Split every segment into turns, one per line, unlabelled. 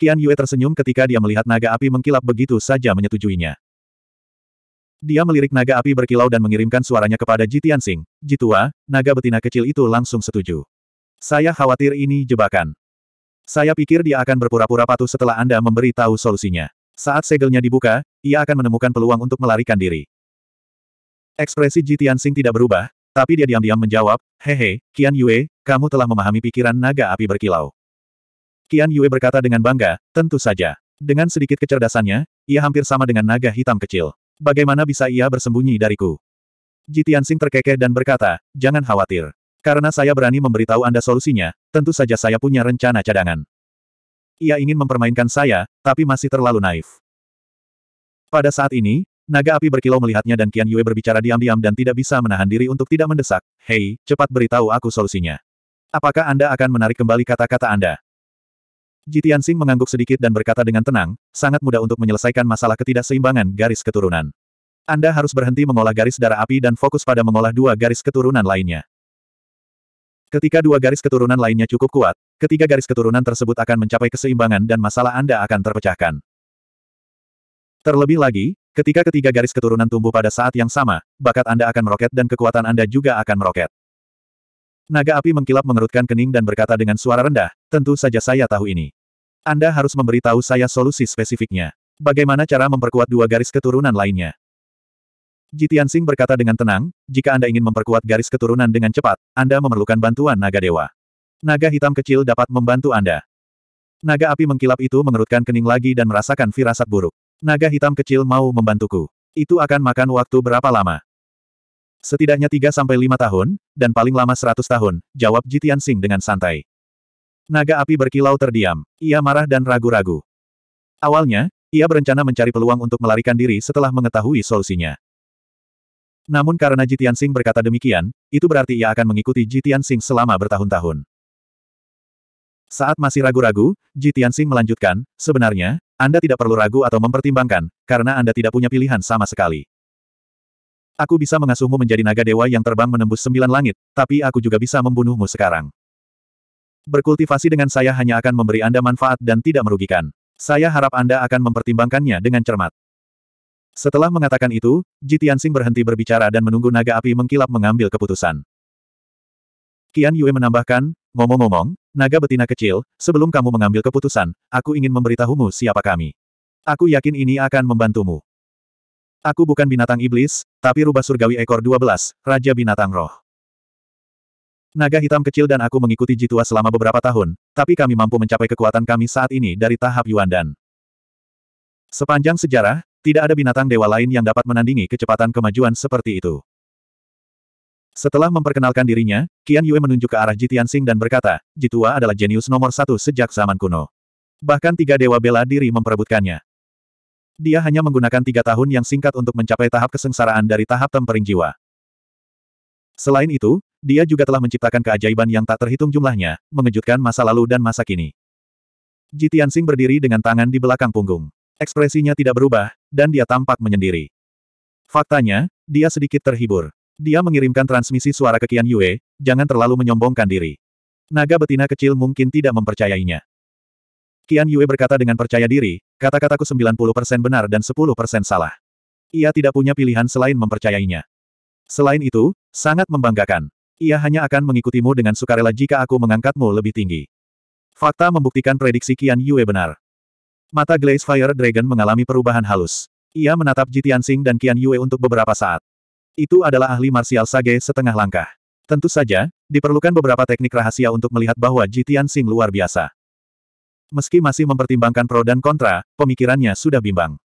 Qian Yue tersenyum ketika dia melihat naga api mengkilap begitu saja menyetujuinya. Dia melirik naga api berkilau dan mengirimkan suaranya kepada Ji Tianxing. Tua, naga betina kecil itu langsung setuju. Saya khawatir ini jebakan. Saya pikir dia akan berpura-pura patuh setelah Anda memberi tahu solusinya. Saat segelnya dibuka, ia akan menemukan peluang untuk melarikan diri. Ekspresi Ji Tianxing tidak berubah, tapi dia diam-diam menjawab, Hehe, Qian Yue, kamu telah memahami pikiran naga api berkilau. Kian Yue berkata dengan bangga, tentu saja. Dengan sedikit kecerdasannya, ia hampir sama dengan naga hitam kecil. Bagaimana bisa ia bersembunyi dariku? Ji Tianxing terkekeh dan berkata, jangan khawatir. Karena saya berani memberitahu Anda solusinya, tentu saja saya punya rencana cadangan. Ia ingin mempermainkan saya, tapi masih terlalu naif. Pada saat ini, naga api berkilau melihatnya dan Kian Yue berbicara diam-diam dan tidak bisa menahan diri untuk tidak mendesak, Hei, cepat beritahu aku solusinya. Apakah Anda akan menarik kembali kata-kata Anda? Jitian Sing mengangguk sedikit dan berkata dengan tenang, sangat mudah untuk menyelesaikan masalah ketidakseimbangan garis keturunan. Anda harus berhenti mengolah garis darah api dan fokus pada mengolah dua garis keturunan lainnya. Ketika dua garis keturunan lainnya cukup kuat, ketiga garis keturunan tersebut akan mencapai keseimbangan dan masalah Anda akan terpecahkan. Terlebih lagi, ketika ketiga garis keturunan tumbuh pada saat yang sama, bakat Anda akan meroket dan kekuatan Anda juga akan meroket. Naga api mengkilap mengerutkan kening dan berkata dengan suara rendah, tentu saja saya tahu ini. Anda harus memberitahu saya solusi spesifiknya. Bagaimana cara memperkuat dua garis keturunan lainnya? Jitian Sing berkata dengan tenang, jika Anda ingin memperkuat garis keturunan dengan cepat, Anda memerlukan bantuan naga dewa. Naga hitam kecil dapat membantu Anda. Naga api mengkilap itu mengerutkan kening lagi dan merasakan firasat buruk. Naga hitam kecil mau membantuku. Itu akan makan waktu berapa lama? Setidaknya 3-5 tahun, dan paling lama 100 tahun, jawab Jitian Sing dengan santai. Naga api berkilau terdiam. Ia marah dan ragu-ragu. Awalnya, ia berencana mencari peluang untuk melarikan diri setelah mengetahui solusinya. Namun karena Jitian Sing berkata demikian, itu berarti ia akan mengikuti Jitian Sing selama bertahun-tahun. Saat masih ragu-ragu, Jitian Sing melanjutkan, sebenarnya, Anda tidak perlu ragu atau mempertimbangkan, karena Anda tidak punya pilihan sama sekali. Aku bisa mengasuhmu menjadi naga dewa yang terbang menembus sembilan langit, tapi aku juga bisa membunuhmu sekarang. Berkultivasi dengan saya hanya akan memberi Anda manfaat dan tidak merugikan. Saya harap Anda akan mempertimbangkannya dengan cermat. Setelah mengatakan itu, Jitian Sing berhenti berbicara dan menunggu naga api mengkilap mengambil keputusan. Kian Yue menambahkan, ngomong-ngomong, naga betina kecil, sebelum kamu mengambil keputusan, aku ingin memberitahumu siapa kami. Aku yakin ini akan membantumu. Aku bukan binatang iblis, tapi rubah surgawi ekor 12, Raja Binatang Roh. Naga hitam kecil dan aku mengikuti Jitua selama beberapa tahun, tapi kami mampu mencapai kekuatan kami saat ini dari tahap Yuan dan Sepanjang sejarah, tidak ada binatang dewa lain yang dapat menandingi kecepatan kemajuan seperti itu. Setelah memperkenalkan dirinya, Qian Yue menunjuk ke arah Jitian Sing dan berkata, Jitua adalah jenius nomor satu sejak zaman kuno. Bahkan tiga dewa bela diri memperebutkannya. Dia hanya menggunakan tiga tahun yang singkat untuk mencapai tahap kesengsaraan dari tahap tempering jiwa. Selain itu, dia juga telah menciptakan keajaiban yang tak terhitung jumlahnya, mengejutkan masa lalu dan masa kini. Ji Tianxing berdiri dengan tangan di belakang punggung. Ekspresinya tidak berubah, dan dia tampak menyendiri. Faktanya, dia sedikit terhibur. Dia mengirimkan transmisi suara ke Kian Yue, jangan terlalu menyombongkan diri. Naga betina kecil mungkin tidak mempercayainya. Kian Yue berkata dengan percaya diri, Kata-kataku 90% benar dan 10% salah. Ia tidak punya pilihan selain mempercayainya. Selain itu, sangat membanggakan. Ia hanya akan mengikutimu dengan sukarela jika aku mengangkatmu lebih tinggi. Fakta membuktikan prediksi Kian Yue benar. Mata Glaze Fire Dragon mengalami perubahan halus. Ia menatap Jitian Sing dan Kian Yue untuk beberapa saat. Itu adalah ahli marsial Sage setengah langkah. Tentu saja, diperlukan beberapa teknik rahasia untuk melihat bahwa Jitian Sing luar biasa. Meski masih mempertimbangkan pro dan kontra, pemikirannya sudah bimbang.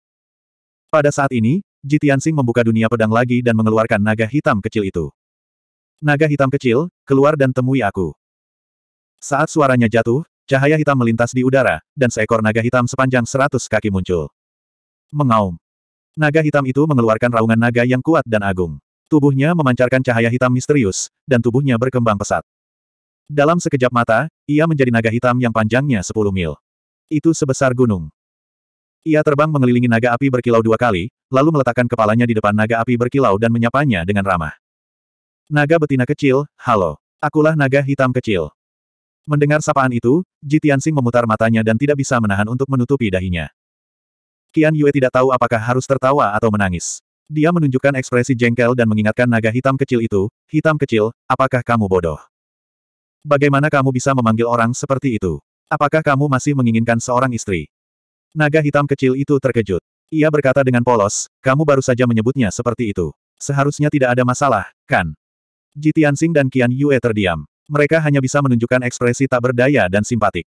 Pada saat ini, Ji membuka dunia pedang lagi dan mengeluarkan naga hitam kecil itu. Naga hitam kecil, keluar dan temui aku. Saat suaranya jatuh, cahaya hitam melintas di udara, dan seekor naga hitam sepanjang seratus kaki muncul. Mengaum. Naga hitam itu mengeluarkan raungan naga yang kuat dan agung. Tubuhnya memancarkan cahaya hitam misterius, dan tubuhnya berkembang pesat. Dalam sekejap mata, ia menjadi naga hitam yang panjangnya 10 mil. Itu sebesar gunung. Ia terbang mengelilingi naga api berkilau dua kali, lalu meletakkan kepalanya di depan naga api berkilau dan menyapanya dengan ramah. Naga betina kecil, halo. Akulah naga hitam kecil. Mendengar sapaan itu, Ji Tianxing memutar matanya dan tidak bisa menahan untuk menutupi dahinya. Qian Yue tidak tahu apakah harus tertawa atau menangis. Dia menunjukkan ekspresi jengkel dan mengingatkan naga hitam kecil itu, hitam kecil, apakah kamu bodoh? Bagaimana kamu bisa memanggil orang seperti itu? Apakah kamu masih menginginkan seorang istri? Naga hitam kecil itu terkejut. Ia berkata dengan polos, kamu baru saja menyebutnya seperti itu. Seharusnya tidak ada masalah, kan? Ji Tianxing dan Qian Yue terdiam. Mereka hanya bisa menunjukkan ekspresi tak berdaya dan simpatik.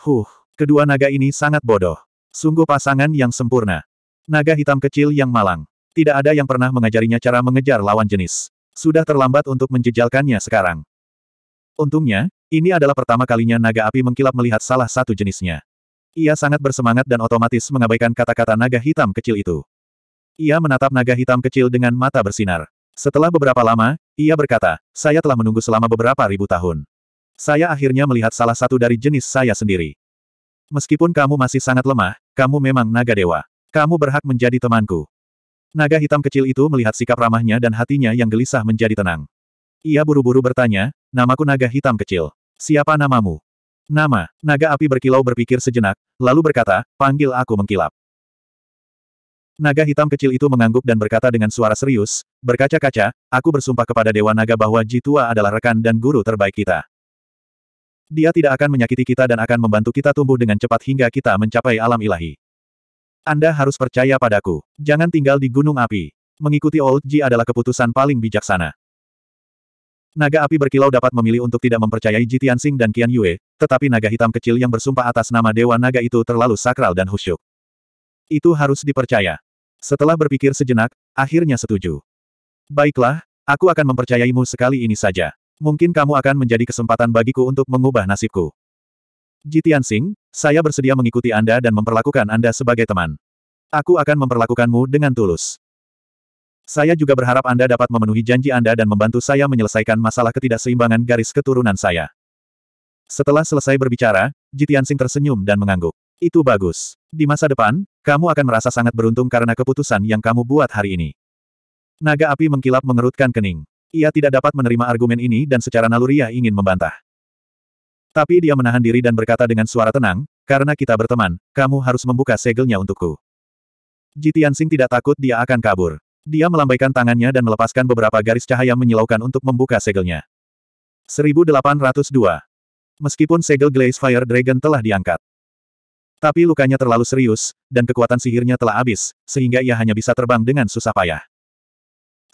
Huh, kedua naga ini sangat bodoh. Sungguh pasangan yang sempurna. Naga hitam kecil yang malang. Tidak ada yang pernah mengajarinya cara mengejar lawan jenis. Sudah terlambat untuk menjejalkannya sekarang. Untungnya, ini adalah pertama kalinya naga api mengkilap melihat salah satu jenisnya. Ia sangat bersemangat dan otomatis mengabaikan kata-kata naga hitam kecil itu. Ia menatap naga hitam kecil dengan mata bersinar. Setelah beberapa lama, ia berkata, saya telah menunggu selama beberapa ribu tahun. Saya akhirnya melihat salah satu dari jenis saya sendiri. Meskipun kamu masih sangat lemah, kamu memang naga dewa. Kamu berhak menjadi temanku. Naga hitam kecil itu melihat sikap ramahnya dan hatinya yang gelisah menjadi tenang. Ia buru-buru bertanya, Namaku naga hitam kecil. Siapa namamu? Nama, naga api berkilau berpikir sejenak, lalu berkata, panggil aku mengkilap. Naga hitam kecil itu mengangguk dan berkata dengan suara serius, berkaca-kaca, aku bersumpah kepada Dewa Naga bahwa Jitua adalah rekan dan guru terbaik kita. Dia tidak akan menyakiti kita dan akan membantu kita tumbuh dengan cepat hingga kita mencapai alam ilahi. Anda harus percaya padaku. Jangan tinggal di gunung api. Mengikuti Old Ji adalah keputusan paling bijaksana. Naga api berkilau dapat memilih untuk tidak mempercayai Jitian Tianxing dan Qian Yue, tetapi naga hitam kecil yang bersumpah atas nama Dewa Naga itu terlalu sakral dan khusyuk. Itu harus dipercaya. Setelah berpikir sejenak, akhirnya setuju. Baiklah, aku akan mempercayaimu sekali ini saja. Mungkin kamu akan menjadi kesempatan bagiku untuk mengubah nasibku. Jitian Tianxing, saya bersedia mengikuti Anda dan memperlakukan Anda sebagai teman. Aku akan memperlakukanmu dengan tulus. Saya juga berharap Anda dapat memenuhi janji Anda dan membantu saya menyelesaikan masalah ketidakseimbangan garis keturunan saya. Setelah selesai berbicara, Jitiansing tersenyum dan mengangguk. Itu bagus. Di masa depan, kamu akan merasa sangat beruntung karena keputusan yang kamu buat hari ini. Naga api mengkilap mengerutkan kening. Ia tidak dapat menerima argumen ini dan secara naluriah ingin membantah. Tapi dia menahan diri dan berkata dengan suara tenang, karena kita berteman, kamu harus membuka segelnya untukku. Jitiansing tidak takut dia akan kabur. Dia melambaikan tangannya dan melepaskan beberapa garis cahaya menyilaukan untuk membuka segelnya. 1802. Meskipun segel Glaze Fire Dragon telah diangkat. Tapi lukanya terlalu serius, dan kekuatan sihirnya telah habis, sehingga ia hanya bisa terbang dengan susah payah.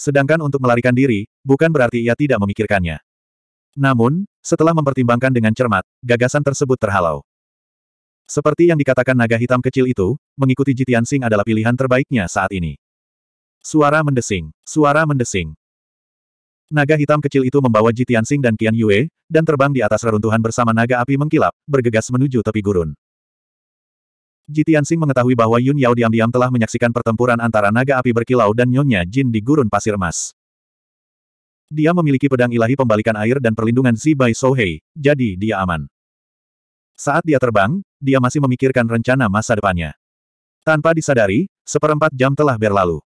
Sedangkan untuk melarikan diri, bukan berarti ia tidak memikirkannya. Namun, setelah mempertimbangkan dengan cermat, gagasan tersebut terhalau. Seperti yang dikatakan naga hitam kecil itu, mengikuti Jitian Sing adalah pilihan terbaiknya saat ini. Suara mendesing. Suara mendesing. Naga hitam kecil itu membawa Ji Tianxing dan Qian Yue, dan terbang di atas reruntuhan bersama naga api mengkilap, bergegas menuju tepi gurun. Ji Tianxing mengetahui bahwa Yun Yao diam-diam telah menyaksikan pertempuran antara naga api berkilau dan nyonya Jin di gurun pasir emas. Dia memiliki pedang ilahi pembalikan air dan perlindungan Zibai Sohei, jadi dia aman. Saat dia terbang, dia masih memikirkan rencana masa depannya. Tanpa disadari, seperempat jam telah berlalu.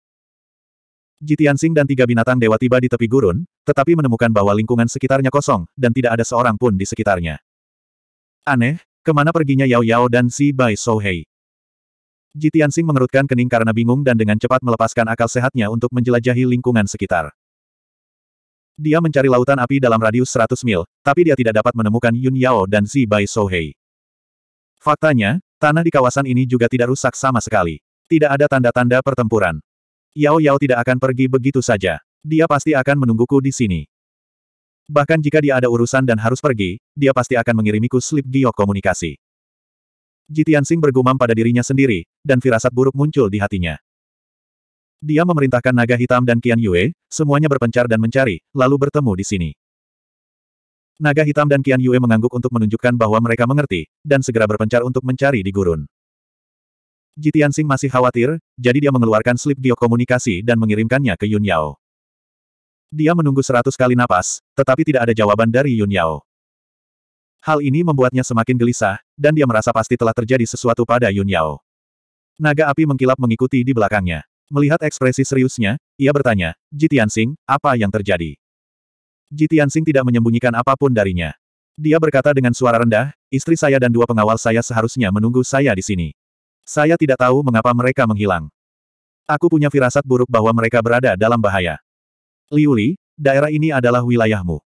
Jitiansing dan tiga binatang dewa tiba di tepi gurun, tetapi menemukan bahwa lingkungan sekitarnya kosong, dan tidak ada seorang pun di sekitarnya. Aneh, kemana perginya Yao Yao dan Si Bai Sohei? Jitiansing mengerutkan kening karena bingung dan dengan cepat melepaskan akal sehatnya untuk menjelajahi lingkungan sekitar. Dia mencari lautan api dalam radius 100 mil, tapi dia tidak dapat menemukan Yun Yao dan Si Bai Sohei. Faktanya, tanah di kawasan ini juga tidak rusak sama sekali. Tidak ada tanda-tanda pertempuran. Yao Yao tidak akan pergi begitu saja. Dia pasti akan menungguku di sini. Bahkan jika dia ada urusan dan harus pergi, dia pasti akan mengirimiku slip giok komunikasi. Jitian Sing bergumam pada dirinya sendiri, dan firasat buruk muncul di hatinya. Dia memerintahkan naga hitam dan Qian Yue, semuanya berpencar dan mencari, lalu bertemu di sini. Naga hitam dan Qian Yue mengangguk untuk menunjukkan bahwa mereka mengerti, dan segera berpencar untuk mencari di gurun. Ji masih khawatir, jadi dia mengeluarkan slip giok komunikasi dan mengirimkannya ke Yun Yao. Dia menunggu seratus kali napas, tetapi tidak ada jawaban dari Yun Yao. Hal ini membuatnya semakin gelisah, dan dia merasa pasti telah terjadi sesuatu pada Yun Yao. Naga api mengkilap mengikuti di belakangnya. Melihat ekspresi seriusnya, ia bertanya, Ji Tianxing, apa yang terjadi? Ji Tianxing tidak menyembunyikan apapun darinya. Dia berkata dengan suara rendah, istri saya dan dua pengawal saya seharusnya menunggu saya di sini. Saya tidak tahu mengapa mereka menghilang. Aku punya firasat buruk bahwa mereka berada dalam bahaya. Liuli, daerah ini adalah wilayahmu.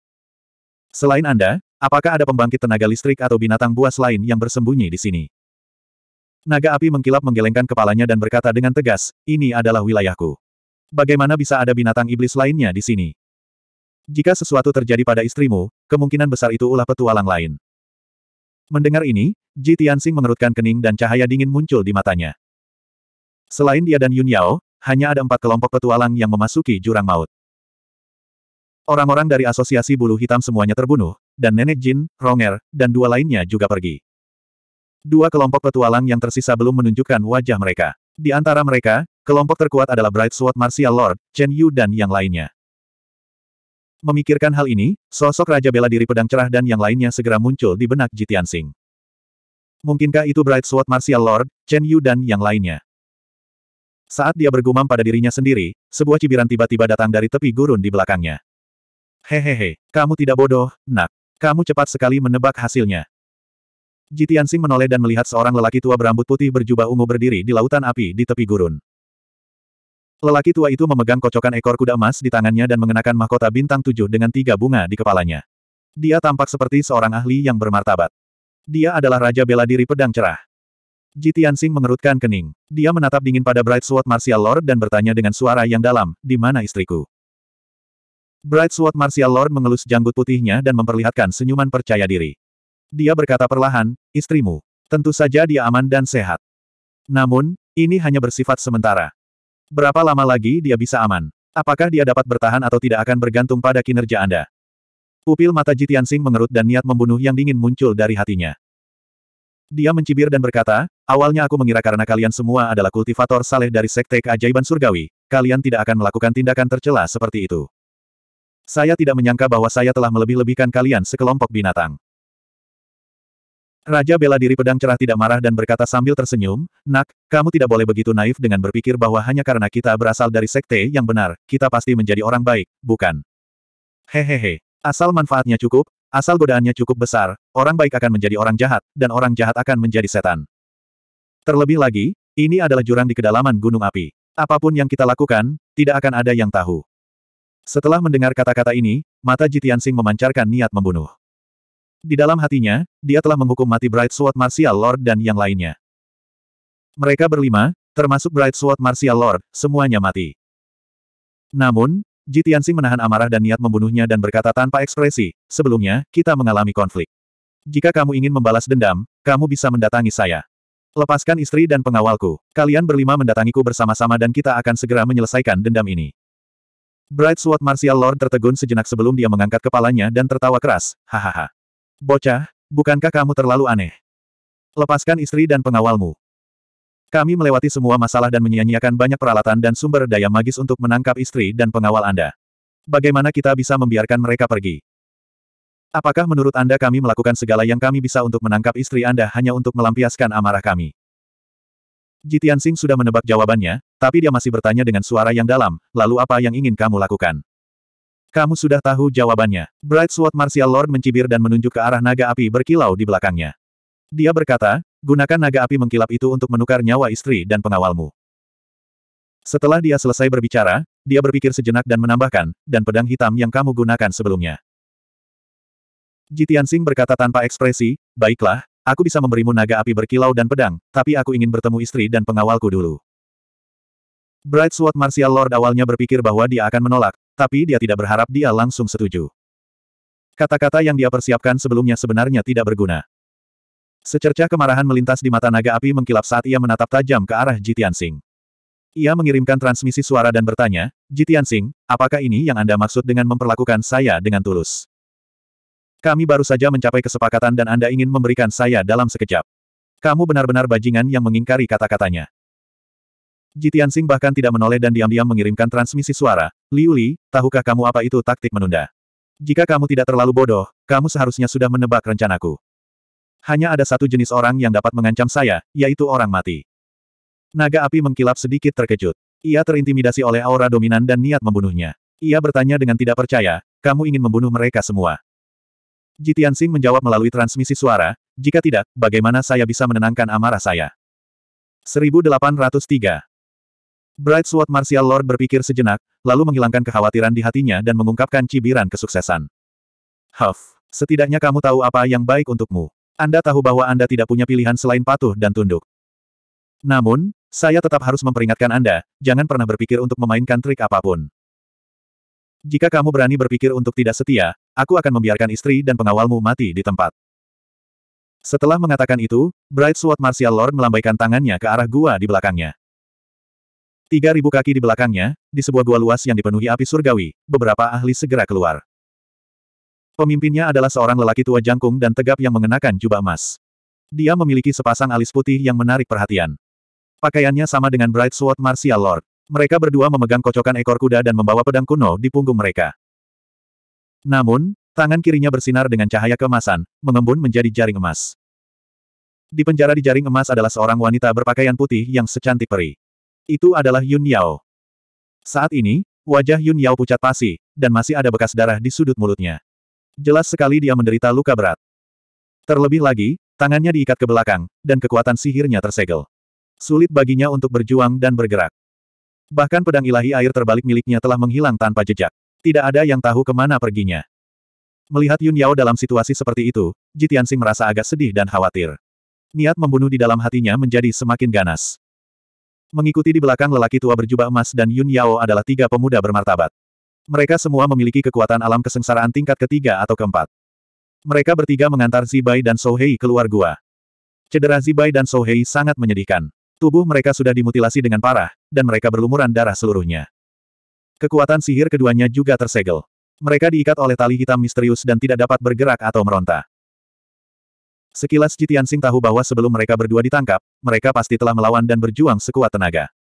Selain Anda, apakah ada pembangkit tenaga listrik atau binatang buas lain yang bersembunyi di sini? Naga api mengkilap menggelengkan kepalanya dan berkata dengan tegas, ini adalah wilayahku. Bagaimana bisa ada binatang iblis lainnya di sini? Jika sesuatu terjadi pada istrimu, kemungkinan besar itu ulah petualang lain. Mendengar ini, Ji Tianxing mengerutkan kening dan cahaya dingin muncul di matanya. Selain dia dan Yun Yao, hanya ada empat kelompok petualang yang memasuki jurang maut. Orang-orang dari asosiasi bulu hitam semuanya terbunuh, dan nenek Jin, Ronger, dan dua lainnya juga pergi. Dua kelompok petualang yang tersisa belum menunjukkan wajah mereka. Di antara mereka, kelompok terkuat adalah Bright Sword Martial Lord, Chen Yu dan yang lainnya. Memikirkan hal ini, sosok Raja Bela Diri Pedang Cerah dan yang lainnya segera muncul di benak Jitian Singh. Mungkinkah itu Bright Sword Martial Lord, Chen Yu dan yang lainnya? Saat dia bergumam pada dirinya sendiri, sebuah cibiran tiba-tiba datang dari tepi gurun di belakangnya. Hehehe, kamu tidak bodoh, nak. Kamu cepat sekali menebak hasilnya. Jitian Sing menoleh dan melihat seorang lelaki tua berambut putih berjubah ungu berdiri di lautan api di tepi gurun. Lelaki tua itu memegang kocokan ekor kuda emas di tangannya dan mengenakan mahkota bintang tujuh dengan tiga bunga di kepalanya. Dia tampak seperti seorang ahli yang bermartabat. Dia adalah Raja Bela Diri Pedang Cerah. Jitian Tianxing mengerutkan kening. Dia menatap dingin pada Bright Sword Martial Lord dan bertanya dengan suara yang dalam, di mana istriku? Bright Sword Martial Lord mengelus janggut putihnya dan memperlihatkan senyuman percaya diri. Dia berkata perlahan, istrimu. Tentu saja dia aman dan sehat. Namun, ini hanya bersifat sementara. Berapa lama lagi dia bisa aman? Apakah dia dapat bertahan atau tidak akan bergantung pada kinerja Anda? Pupil mata Jitiansing mengerut dan niat membunuh yang dingin muncul dari hatinya. Dia mencibir dan berkata, awalnya aku mengira karena kalian semua adalah kultivator saleh dari Sekte Keajaiban Surgawi, kalian tidak akan melakukan tindakan tercela seperti itu. Saya tidak menyangka bahwa saya telah melebih-lebihkan kalian sekelompok binatang. Raja bela diri pedang cerah tidak marah dan berkata sambil tersenyum, Nak, kamu tidak boleh begitu naif dengan berpikir bahwa hanya karena kita berasal dari sekte yang benar, kita pasti menjadi orang baik, bukan? Hehehe. Asal manfaatnya cukup, asal godaannya cukup besar, orang baik akan menjadi orang jahat, dan orang jahat akan menjadi setan. Terlebih lagi, ini adalah jurang di kedalaman gunung api. Apapun yang kita lakukan, tidak akan ada yang tahu. Setelah mendengar kata-kata ini, mata Jitiansing memancarkan niat membunuh. Di dalam hatinya, dia telah menghukum mati Bright Sword Martial Lord dan yang lainnya. Mereka berlima, termasuk Bright Sword Martial Lord, semuanya mati. Namun, Ji Tianxing menahan amarah dan niat membunuhnya dan berkata tanpa ekspresi, sebelumnya, kita mengalami konflik. Jika kamu ingin membalas dendam, kamu bisa mendatangi saya. Lepaskan istri dan pengawalku. Kalian berlima mendatangiku bersama-sama dan kita akan segera menyelesaikan dendam ini. Bright Sword Martial Lord tertegun sejenak sebelum dia mengangkat kepalanya dan tertawa keras, hahaha. Bocah, bukankah kamu terlalu aneh? Lepaskan istri dan pengawalmu. Kami melewati semua masalah dan menyia-nyiakan banyak peralatan dan sumber daya magis untuk menangkap istri dan pengawal Anda. Bagaimana kita bisa membiarkan mereka pergi? Apakah menurut Anda kami melakukan segala yang kami bisa untuk menangkap istri Anda hanya untuk melampiaskan amarah kami? Jitian Singh sudah menebak jawabannya, tapi dia masih bertanya dengan suara yang dalam, lalu apa yang ingin kamu lakukan? Kamu sudah tahu jawabannya. Bright Sword Martial Lord mencibir dan menunjuk ke arah naga api berkilau di belakangnya. Dia berkata, Gunakan naga api mengkilap itu untuk menukar nyawa istri dan pengawalmu. Setelah dia selesai berbicara, dia berpikir sejenak dan menambahkan, dan pedang hitam yang kamu gunakan sebelumnya. Jitian Singh berkata tanpa ekspresi, baiklah, aku bisa memberimu naga api berkilau dan pedang, tapi aku ingin bertemu istri dan pengawalku dulu. Bright Sword Martial Lord awalnya berpikir bahwa dia akan menolak, tapi dia tidak berharap dia langsung setuju. Kata-kata yang dia persiapkan sebelumnya sebenarnya tidak berguna. Secerca kemarahan melintas di mata naga api mengkilap saat ia menatap tajam ke arah Jitian Sing. Ia mengirimkan transmisi suara dan bertanya, Jitian Sing, apakah ini yang Anda maksud dengan memperlakukan saya dengan tulus? Kami baru saja mencapai kesepakatan dan Anda ingin memberikan saya dalam sekejap. Kamu benar-benar bajingan yang mengingkari kata-katanya. Jitian Sing bahkan tidak menoleh dan diam-diam mengirimkan transmisi suara, Liu Li, tahukah kamu apa itu taktik menunda? Jika kamu tidak terlalu bodoh, kamu seharusnya sudah menebak rencanaku. Hanya ada satu jenis orang yang dapat mengancam saya, yaitu orang mati. Naga api mengkilap sedikit terkejut. Ia terintimidasi oleh aura dominan dan niat membunuhnya. Ia bertanya dengan tidak percaya, kamu ingin membunuh mereka semua. Jitian Sing menjawab melalui transmisi suara, jika tidak, bagaimana saya bisa menenangkan amarah saya? 1803 Bright Sword Martial Lord berpikir sejenak, lalu menghilangkan kekhawatiran di hatinya dan mengungkapkan cibiran kesuksesan. Huff, setidaknya kamu tahu apa yang baik untukmu. Anda tahu bahwa Anda tidak punya pilihan selain patuh dan tunduk. Namun, saya tetap harus memperingatkan Anda, jangan pernah berpikir untuk memainkan trik apapun. Jika kamu berani berpikir untuk tidak setia, aku akan membiarkan istri dan pengawalmu mati di tempat. Setelah mengatakan itu, Bright Sword Martial Lord melambaikan tangannya ke arah gua di belakangnya. Tiga ribu kaki di belakangnya, di sebuah gua luas yang dipenuhi api surgawi, beberapa ahli segera keluar. Pemimpinnya adalah seorang lelaki tua jangkung dan tegap yang mengenakan jubah emas. Dia memiliki sepasang alis putih yang menarik perhatian. Pakaiannya sama dengan Bright Sword Martial Lord. Mereka berdua memegang kocokan ekor kuda dan membawa pedang kuno di punggung mereka. Namun, tangan kirinya bersinar dengan cahaya kemasan, mengembun menjadi jaring emas. Di penjara di jaring emas adalah seorang wanita berpakaian putih yang secantik peri. Itu adalah Yun Yao. Saat ini, wajah Yun Yao pucat pasi, dan masih ada bekas darah di sudut mulutnya. Jelas sekali dia menderita luka berat. Terlebih lagi, tangannya diikat ke belakang, dan kekuatan sihirnya tersegel. Sulit baginya untuk berjuang dan bergerak. Bahkan pedang ilahi air terbalik miliknya telah menghilang tanpa jejak. Tidak ada yang tahu kemana perginya. Melihat Yun Yao dalam situasi seperti itu, Jitiansing merasa agak sedih dan khawatir. Niat membunuh di dalam hatinya menjadi semakin ganas. Mengikuti di belakang lelaki tua berjubah emas dan Yun Yao adalah tiga pemuda bermartabat. Mereka semua memiliki kekuatan alam kesengsaraan tingkat ketiga atau keempat. Mereka bertiga mengantar Zibai dan Sohei keluar gua. Cedera Zibai dan Sohei sangat menyedihkan. Tubuh mereka sudah dimutilasi dengan parah, dan mereka berlumuran darah seluruhnya. Kekuatan sihir keduanya juga tersegel. Mereka diikat oleh tali hitam misterius dan tidak dapat bergerak atau meronta. Sekilas Jitian Sing tahu bahwa sebelum mereka berdua ditangkap, mereka pasti telah melawan dan berjuang sekuat tenaga.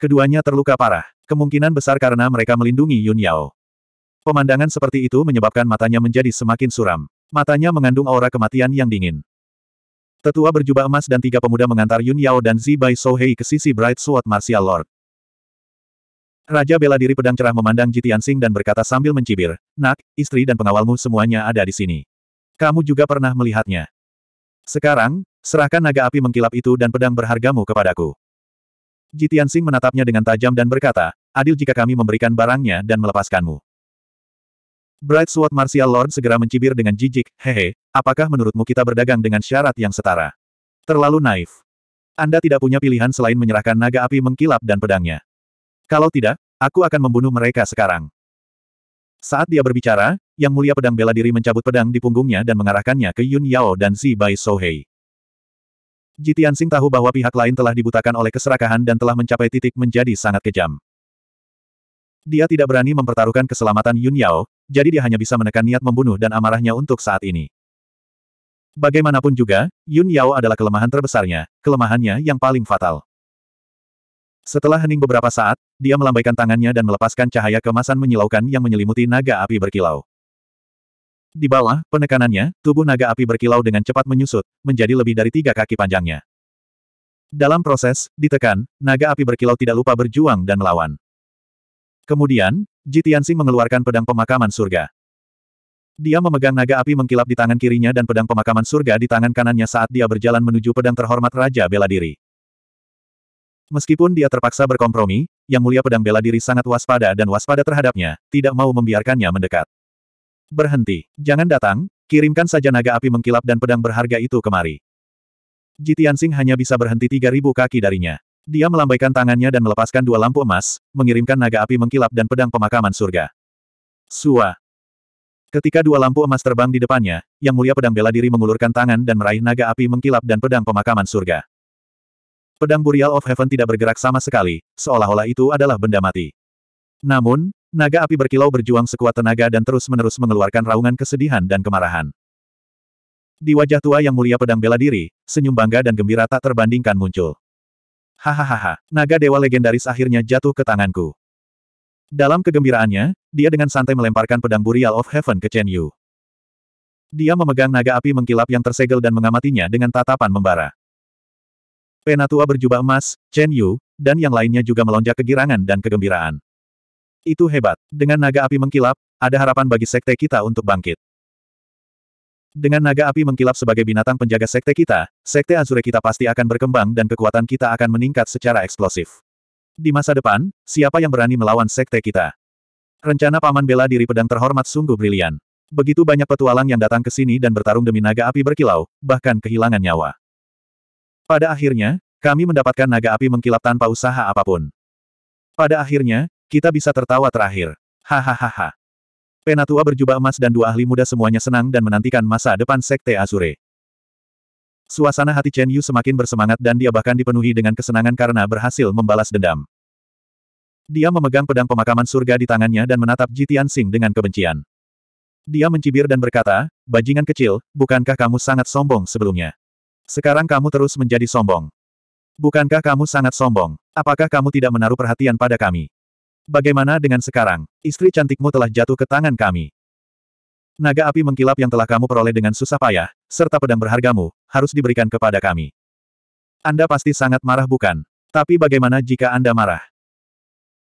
Keduanya terluka parah. Kemungkinan besar karena mereka melindungi Yun Yao. Pemandangan seperti itu menyebabkan matanya menjadi semakin suram. Matanya mengandung aura kematian yang dingin. Tetua berjubah emas dan tiga pemuda mengantar Yun Yao dan Zi Bai Sohei ke sisi Bright Sword Martial Lord. Raja bela diri pedang cerah memandang Jitian Sing dan berkata sambil mencibir, Nak, istri dan pengawalmu semuanya ada di sini. Kamu juga pernah melihatnya. Sekarang, serahkan naga api mengkilap itu dan pedang berhargamu kepadaku. Jitian Sing menatapnya dengan tajam dan berkata, adil jika kami memberikan barangnya dan melepaskanmu. Bright Sword Martial Lord segera mencibir dengan jijik, hehe, apakah menurutmu kita berdagang dengan syarat yang setara? Terlalu naif. Anda tidak punya pilihan selain menyerahkan naga api mengkilap dan pedangnya. Kalau tidak, aku akan membunuh mereka sekarang. Saat dia berbicara, Yang Mulia Pedang Bela Diri mencabut pedang di punggungnya dan mengarahkannya ke Yun Yao dan Zi Bai Sohei. Jitian Sing tahu bahwa pihak lain telah dibutakan oleh keserakahan dan telah mencapai titik menjadi sangat kejam. Dia tidak berani mempertaruhkan keselamatan Yun Yao, jadi dia hanya bisa menekan niat membunuh dan amarahnya untuk saat ini. Bagaimanapun juga, Yun Yao adalah kelemahan terbesarnya, kelemahannya yang paling fatal. Setelah hening beberapa saat, dia melambaikan tangannya dan melepaskan cahaya kemasan menyilaukan yang menyelimuti naga api berkilau. Di bawah, penekanannya, tubuh naga api berkilau dengan cepat menyusut, menjadi lebih dari tiga kaki panjangnya. Dalam proses, ditekan, naga api berkilau tidak lupa berjuang dan melawan. Kemudian, Jitiansing mengeluarkan pedang pemakaman surga. Dia memegang naga api mengkilap di tangan kirinya dan pedang pemakaman surga di tangan kanannya saat dia berjalan menuju pedang terhormat Raja Bela Diri. Meskipun dia terpaksa berkompromi, Yang Mulia Pedang Bela Diri sangat waspada dan waspada terhadapnya, tidak mau membiarkannya mendekat. Berhenti. Jangan datang, kirimkan saja naga api mengkilap dan pedang berharga itu kemari. Jitiansing hanya bisa berhenti 3000 kaki darinya. Dia melambaikan tangannya dan melepaskan dua lampu emas, mengirimkan naga api mengkilap dan pedang pemakaman surga. Sua. Ketika dua lampu emas terbang di depannya, Yang Mulia Pedang Bela Diri mengulurkan tangan dan meraih naga api mengkilap dan pedang pemakaman surga. Pedang Burial of Heaven tidak bergerak sama sekali, seolah-olah itu adalah benda mati. Namun, Naga api berkilau berjuang sekuat tenaga dan terus-menerus mengeluarkan raungan kesedihan dan kemarahan. Di wajah tua yang mulia pedang bela diri, senyum bangga dan gembira tak terbandingkan muncul. Hahaha, naga dewa legendaris akhirnya jatuh ke tanganku. Dalam kegembiraannya, dia dengan santai melemparkan pedang Burial of Heaven ke Chen Yu. Dia memegang naga api mengkilap yang tersegel dan mengamatinya dengan tatapan membara. Penatua berjubah emas, Chen Yu, dan yang lainnya juga melonjak kegirangan dan kegembiraan. Itu hebat. Dengan naga api mengkilap, ada harapan bagi sekte kita untuk bangkit. Dengan naga api mengkilap sebagai binatang penjaga sekte kita, sekte Azure kita pasti akan berkembang dan kekuatan kita akan meningkat secara eksplosif. Di masa depan, siapa yang berani melawan sekte kita? Rencana Paman Bela Diri Pedang Terhormat sungguh brilian. Begitu banyak petualang yang datang ke sini dan bertarung demi naga api berkilau, bahkan kehilangan nyawa. Pada akhirnya, kami mendapatkan naga api mengkilap tanpa usaha apapun. Pada akhirnya, kita bisa tertawa terakhir. Hahaha. Penatua berjubah emas dan dua ahli muda semuanya senang dan menantikan masa depan Sekte Azure. Suasana hati Chen Yu semakin bersemangat dan dia bahkan dipenuhi dengan kesenangan karena berhasil membalas dendam. Dia memegang pedang pemakaman surga di tangannya dan menatap Jitian Sing dengan kebencian. Dia mencibir dan berkata, Bajingan kecil, bukankah kamu sangat sombong sebelumnya? Sekarang kamu terus menjadi sombong. Bukankah kamu sangat sombong? Apakah kamu tidak menaruh perhatian pada kami? Bagaimana dengan sekarang? Istri cantikmu telah jatuh ke tangan kami. Naga api mengkilap yang telah kamu peroleh dengan susah payah, serta pedang berhargamu, harus diberikan kepada kami. Anda pasti sangat marah bukan? Tapi bagaimana jika Anda marah?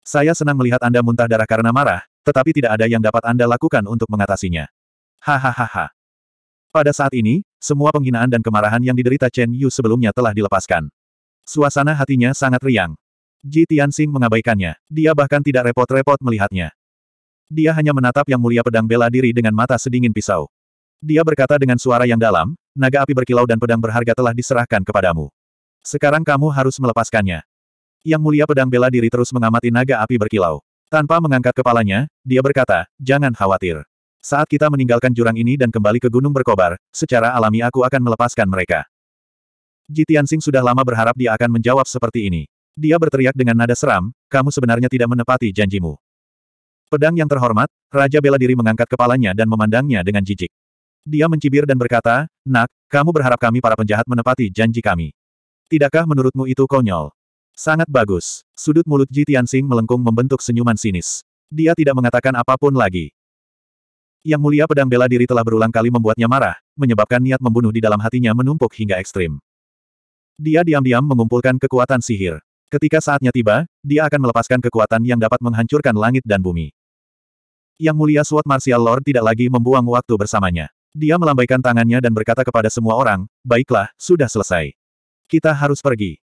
Saya senang melihat Anda muntah darah karena marah, tetapi tidak ada yang dapat Anda lakukan untuk mengatasinya. Hahaha. Pada saat ini, semua penghinaan dan kemarahan yang diderita Chen Yu sebelumnya telah dilepaskan. Suasana hatinya sangat riang. Ji Tianxing mengabaikannya. Dia bahkan tidak repot-repot melihatnya. Dia hanya menatap yang mulia pedang bela diri dengan mata sedingin pisau. Dia berkata dengan suara yang dalam, naga api berkilau dan pedang berharga telah diserahkan kepadamu. Sekarang kamu harus melepaskannya. Yang mulia pedang bela diri terus mengamati naga api berkilau. Tanpa mengangkat kepalanya, dia berkata, jangan khawatir. Saat kita meninggalkan jurang ini dan kembali ke gunung berkobar, secara alami aku akan melepaskan mereka. Tianxing sudah lama berharap dia akan menjawab seperti ini. Dia berteriak dengan nada seram, kamu sebenarnya tidak menepati janjimu. Pedang yang terhormat, Raja bela diri mengangkat kepalanya dan memandangnya dengan jijik. Dia mencibir dan berkata, Nak, kamu berharap kami para penjahat menepati janji kami. Tidakkah menurutmu itu konyol? Sangat bagus. Sudut mulut Ji Tianxing melengkung membentuk senyuman sinis. Dia tidak mengatakan apapun lagi. Yang mulia pedang bela diri telah berulang kali membuatnya marah, menyebabkan niat membunuh di dalam hatinya menumpuk hingga ekstrim. Dia diam-diam mengumpulkan kekuatan sihir. Ketika saatnya tiba, dia akan melepaskan kekuatan yang dapat menghancurkan langit dan bumi. Yang mulia Sword Martial Lord tidak lagi membuang waktu bersamanya. Dia melambaikan tangannya dan berkata kepada semua orang, baiklah, sudah selesai. Kita harus pergi.